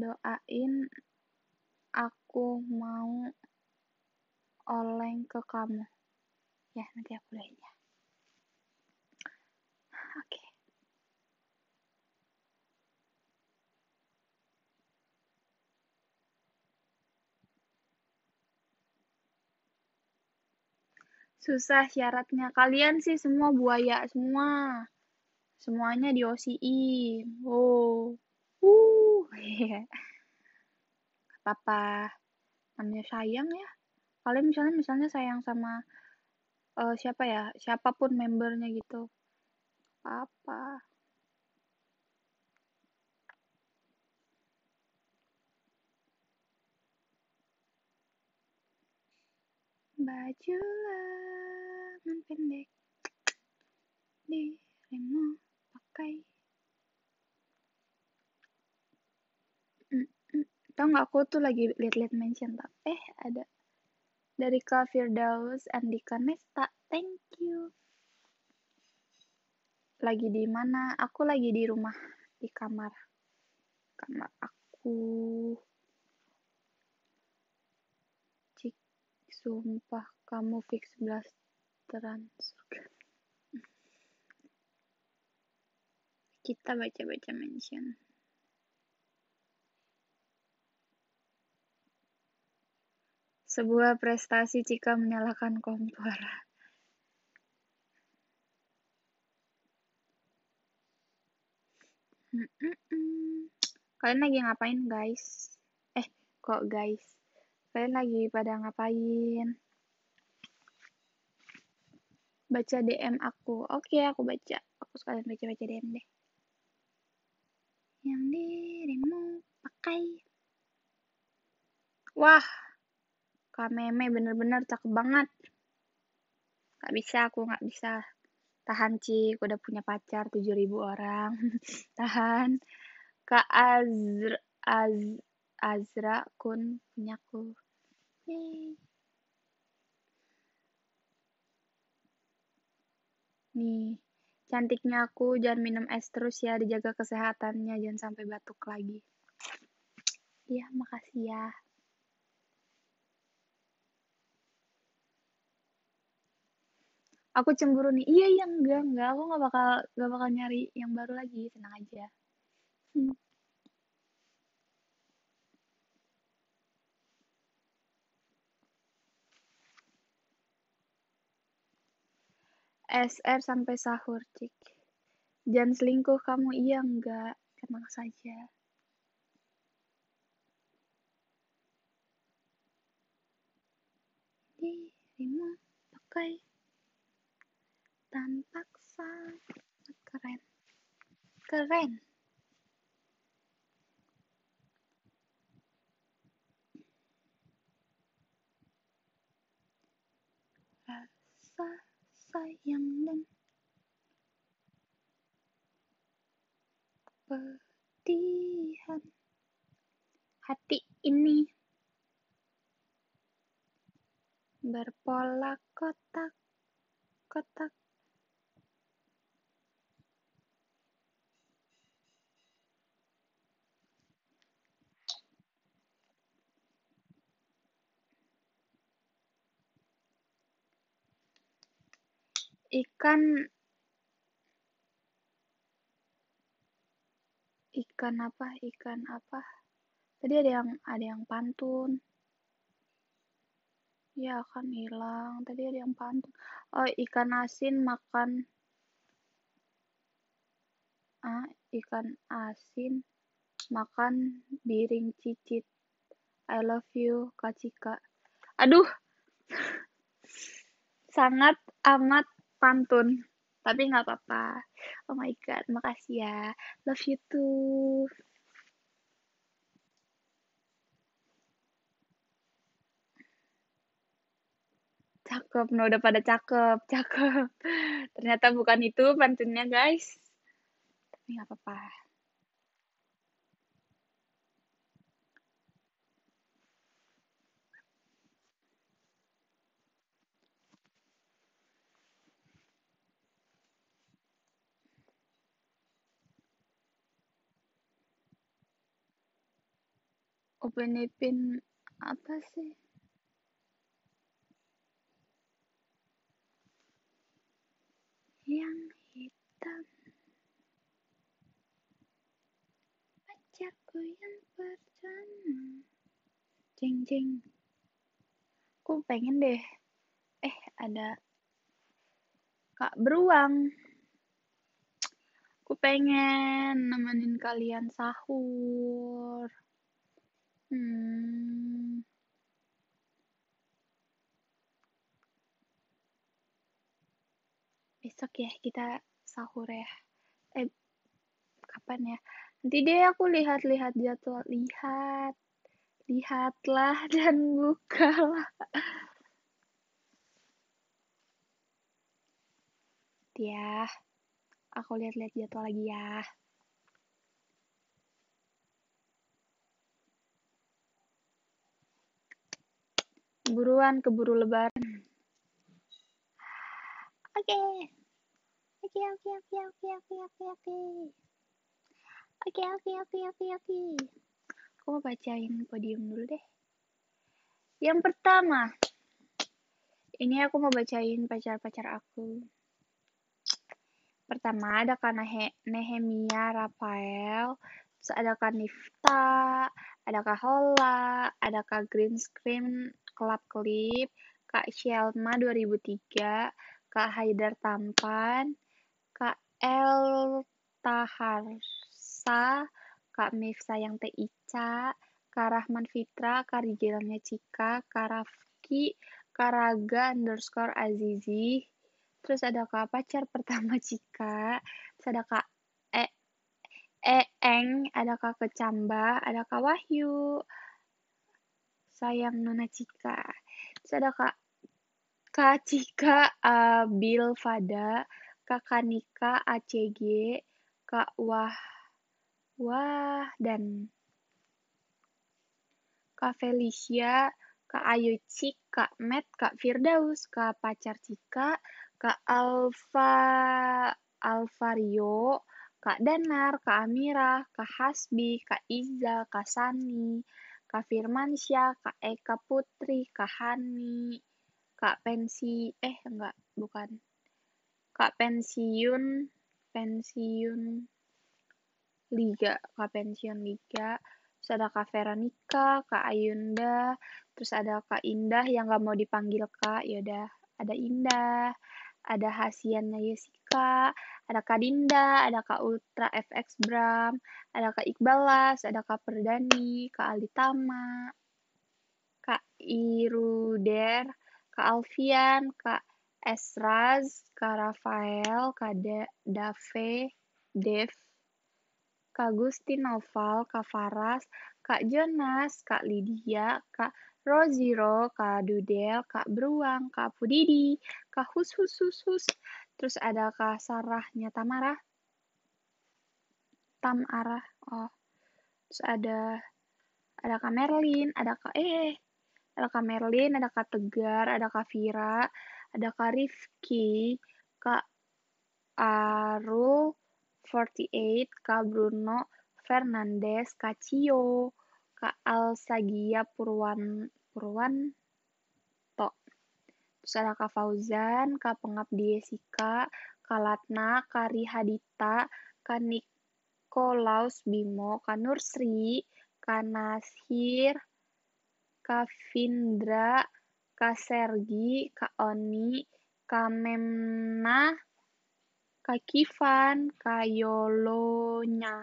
Doain aku mau oleng ke kamu. Ya, nanti aku ya. susah syaratnya kalian sih semua buaya semua semuanya di OCI oh uh yeah. apa namanya sayang ya kalian misalnya misalnya sayang sama uh, siapa ya siapapun membernya gitu apa, -apa. baju lengan pendek dirimu pakai mm, mm tau nggak aku tuh lagi liat-liat mention tak eh ada dari Kak Firdaus Andika Nesta thank you lagi di mana aku lagi di rumah di kamar kamar aku Sumpah kamu fix blasteran surga. Kita baca-baca mention. Sebuah prestasi jika menyalakan kompor. Kalian lagi ngapain guys? Eh, kok guys? Kalian lagi pada ngapain? Baca DM aku. Oke, aku baca. Aku sekalian baca-baca DM deh. Yang dirimu pakai. Wah, Kak Meme bener-bener cakep banget. Gak bisa, aku nggak bisa. Tahan, Cik. Udah punya pacar 7000 orang. Tahan. Kak Azra, Az, Azra kun aku. Nih, cantiknya aku jangan minum es terus ya, dijaga kesehatannya, jangan sampai batuk lagi. Iya, makasih ya. Aku cemburu nih. Iya, iya, enggak, enggak. Aku nggak bakal nggak bakal nyari yang baru lagi, tenang aja. Hmm. SR sampai sahur, Cik. Jangan selingkuh kamu, iya enggak? Tenang saja. rimu pakai tanpa paksa. Keren. Keren. Rasa sayang dan kepedihan hati ini berpola kotak-kotak ikan ikan apa ikan apa tadi ada yang ada yang pantun ya akan hilang tadi ada yang pantun oh ikan asin makan ah ikan asin makan biring cicit I love you Kacika aduh sangat amat pantun tapi nggak apa-apa oh my god makasih ya love you too cakep no udah pada cakep cakep ternyata bukan itu pantunnya guys tapi nggak apa-apa Upin Ipin apa sih? Yang hitam Pacarku yang pertama Jeng jeng Aku pengen deh Eh ada Kak Beruang Aku pengen nemenin kalian sahur Hmm. Besok ya kita sahur ya. Eh, kapan ya? Nanti deh aku lihat-lihat jadwal. Lihat. Lihatlah dan bukalah. Ya, aku lihat-lihat jadwal lagi ya. buruan keburu lebaran oke oke oke oke oke oke oke oke oke oke oke oke oke aku mau bacain podium dulu deh yang pertama ini aku mau bacain pacar-pacar aku pertama ada karena Nehemia Rafael terus ada Kanifta ada Kahola ada Kak Green Screen Kelap Kelip, Kak Shelma 2003, Kak Haidar Tampan, Kak El Taharsa, Kak Mifsa yang Ica, Kak Rahman Fitra, Kak Rijelanya Cika, Kak Rafki, Kak Raga underscore Azizi, terus ada Kak Pacar pertama Cika, terus ada Kak Eeng, e ada Kak Kecamba, ada Kak Wahyu, sayang Nona Cika. Terus ada Kak Kak Cika Abil eh, Fada, Kak Kanika ACG, Kak Wah Wah dan Kak Felicia, Kak Ayu Cik, Kak Matt, Kak Firdaus, Kak Pacar Cika, Kak Alfa Alvario, Kak Danar, Kak Amira, Kak Hasbi, Kak Iza, Kak Sani, Kak Firmansyah, Kak Eka Putri, Kak Hani, Kak Pensi, eh enggak, bukan. Kak Pensiun, Pensiun Liga, Kak Pensiun Liga, terus ada Kak Veronica, Kak Ayunda, terus ada Kak Indah yang gak mau dipanggil Kak, yaudah, ada Indah, ada Hasiannya Yesika, Dika, ada Kak Dinda, ada Kak Ultra FX Bram, ada Kak Iqbalas, ada Kak Perdani, Kak Alitama, Kak Iruder, Kak Alfian, Kak Esraz, Kak Rafael, Kak De Dave, Dev, Kak Gusti Noval, Kak Faras, Kak Jonas, Kak Lydia, Kak Roziro, Kak Dudel, Kak Beruang, Kak Pudidi, Kak Hus Hus Hus Hus, Terus ada Kak Sarahnya tamara tamara Oh. Terus ada ada Kak Merlin, ada Kak eh, eh ada Kak Merlin, ada Kak Tegar, ada Kak Vira, ada Kak Rifki, Kak Arul 48, Kak Bruno Fernandez, Kak Cio, Kak Alsagia Purwan Purwan Terus Kak Fauzan, Kak Pengap Diesika, Kak Latna, Kak Rihadita, Kak Nikolaus Bimo, Kak Nursri, Kak Nasir, Kak Vindra, Kak Sergi, Kak Oni, Kak Memna, Kak Kifan, Kak Yolonya,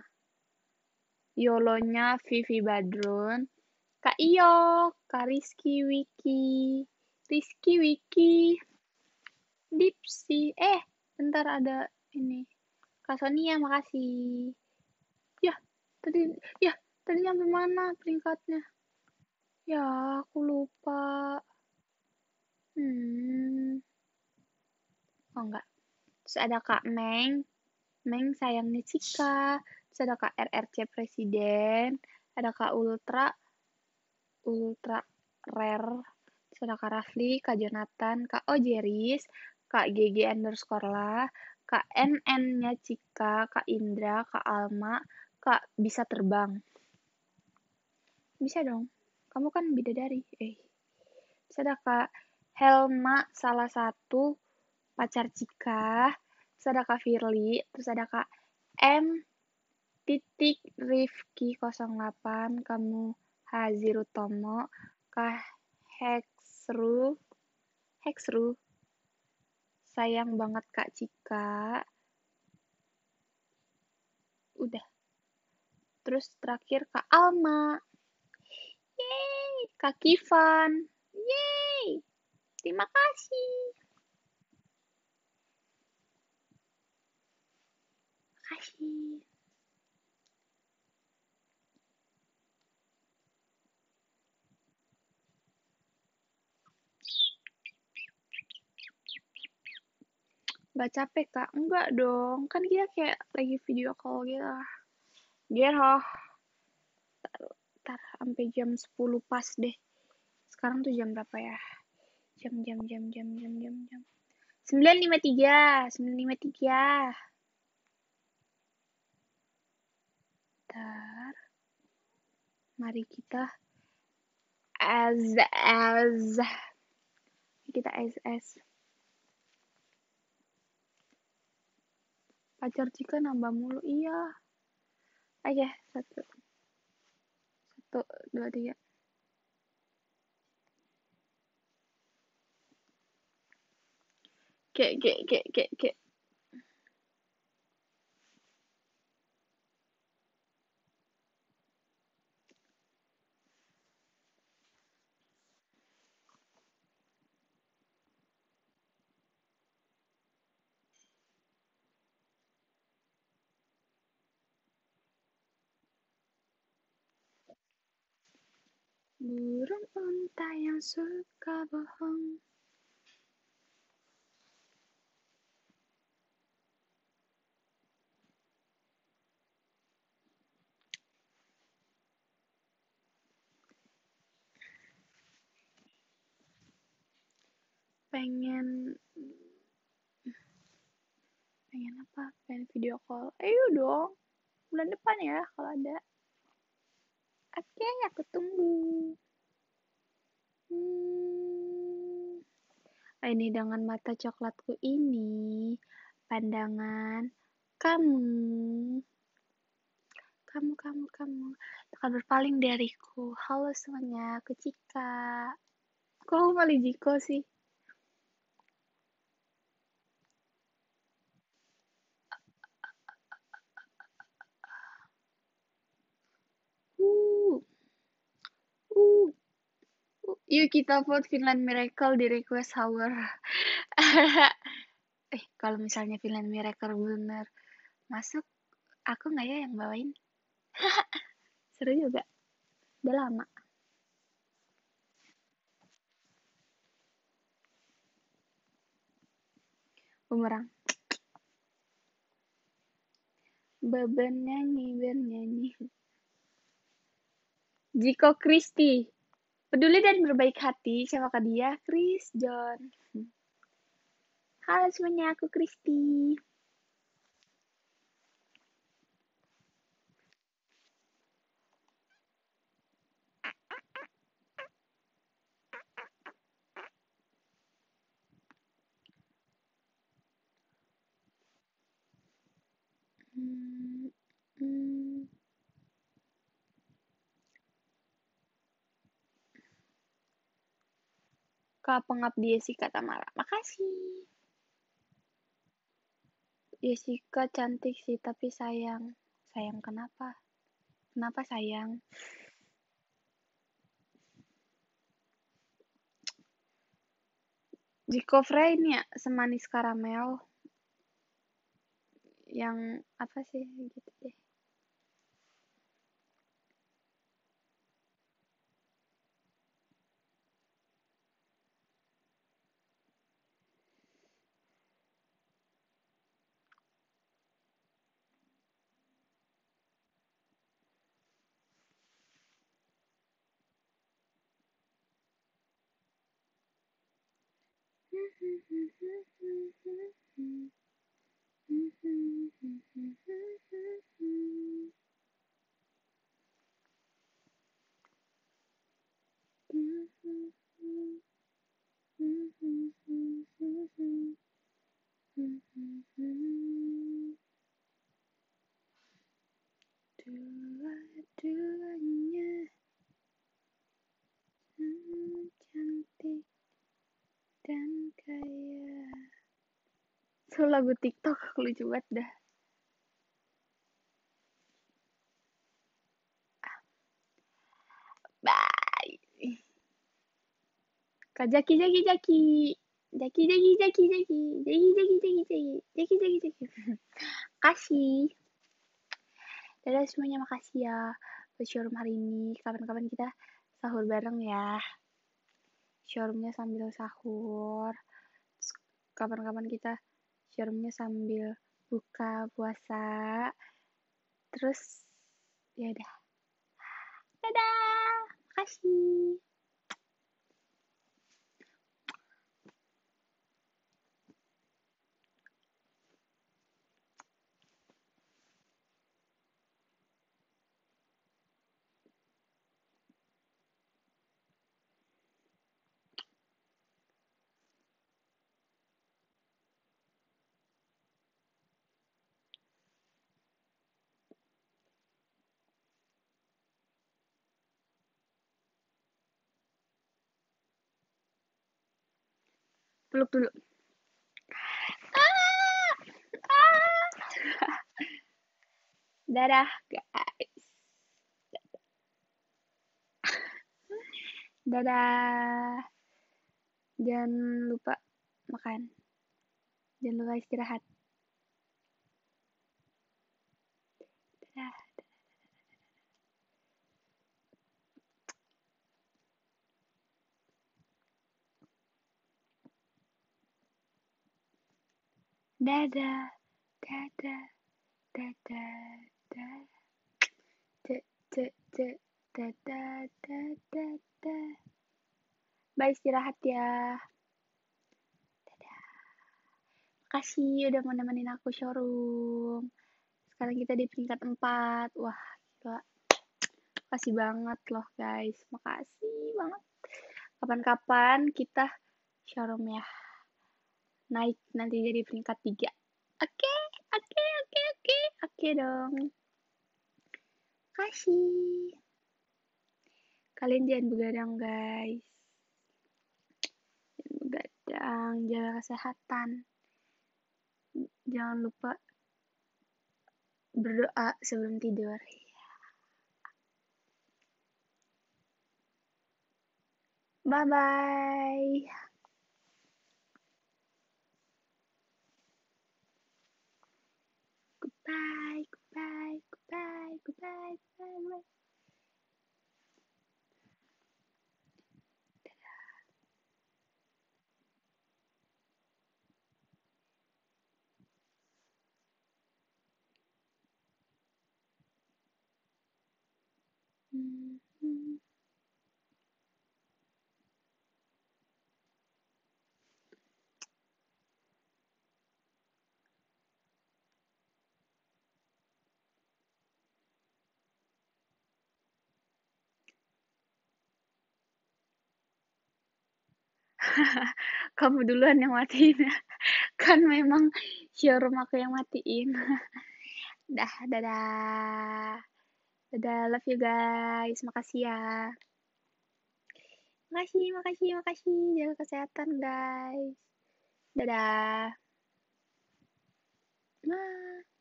Yolonya Vivi Badrun, Kak Iyo, Kak Rizky Wiki, Rizky Wiki Dipsi eh bentar ada ini Kak Sonia makasih ya tadi ya tadi sampai mana peringkatnya ya aku lupa hmm oh enggak terus ada Kak Meng Meng sayangnya Cika terus ada Kak RRC Presiden ada Kak Ultra Ultra Rare ada Kak Rafli, Kak Jonathan, Kak Ojeris, Kak GG underscore lah, Kak NN-nya Cika, Kak Indra, Kak Alma, Kak bisa terbang. Bisa dong, kamu kan bidadari. Eh, bisa ada Kak Helma salah satu pacar Cika, terus ada Kak Firly, terus ada Kak M titik Rifki 08, kamu Haziru Hazirutomo, Kak Hek seru hex seru sayang banget kak Cika udah terus terakhir kak Alma yeay kak Kivan, yeay terima kasih terima kasih nggak capek kak enggak dong kan kita kayak lagi video call gitu biar oh tar sampai jam 10 pas deh sekarang tuh jam berapa ya jam jam jam jam jam jam jam sembilan lima tiga sembilan lima tiga tar mari kita as as kita as as pacar jika nambah mulu iya aja satu satu dua tiga kayak kayak kayak kayak kayak Burung unta yang suka bohong pengen pengen apa pengen video call ayo dong bulan depan ya kalau ada Oke, okay, aku tunggu. Hmm. Ini dengan mata coklatku ini, pandangan kamu. Kamu, kamu, kamu. Akan berpaling dariku. Halo semuanya, aku Cika. Kok aku malah Jiko sih? Yuk kita vote Finland Miracle di request hour. eh, kalau misalnya Finland Miracle bener masuk, aku nggak ya yang bawain? Seru juga. Udah lama. Bumerang. Beban nyanyi, beban nyanyi. Jiko Christie Peduli dan berbaik hati sama ke dia, Chris John. Halo semuanya, aku Kristi. Hmm, hmm. Kak Pengabdi Jessica Tamara. Makasih. Jessica cantik sih, tapi sayang. Sayang kenapa? Kenapa sayang? Jiko Frey ini ya, semanis karamel. Yang apa sih gitu deh. Dua-duanya Sencang dan kaya itu lagu tiktok lucu banget dah ah. bye kak jaki jaki jaki jaki jaki jaki jaki jaki jaki jaki jaki jaki jaki jaki kasih dadah semuanya makasih ya bersyukur hari ini kapan-kapan kita sahur bareng ya showroomnya sambil sahur kapan-kapan kita showroomnya sambil buka puasa terus ya udah dadah kasih. peluk dulu ah, ah. darah guys dadah jangan lupa makan jangan lupa istirahat dadah Dada, dada, dada, dada, Cek, cek, cek, dadah, dadah, dadah. Bye istirahat ya. Terima Makasih udah mau nemenin aku showroom. Sekarang kita di tingkat 4. Wah, gila. kasih banget loh guys. Makasih banget. Kapan-kapan kita showroom ya naik nanti jadi peringkat tiga. Oke, oke, oke, oke, oke dong. Kasih. Kalian jangan begadang guys. Jangan begadang, jaga kesehatan. Jangan lupa berdoa sebelum tidur. Bye bye. Goodbye, goodbye, goodbye, goodbye, goodbye. Mm. kamu duluan yang matiin kan memang showroom aku yang matiin dah dadah dadah love you guys makasih ya makasih makasih makasih jaga kesehatan guys dadah nah.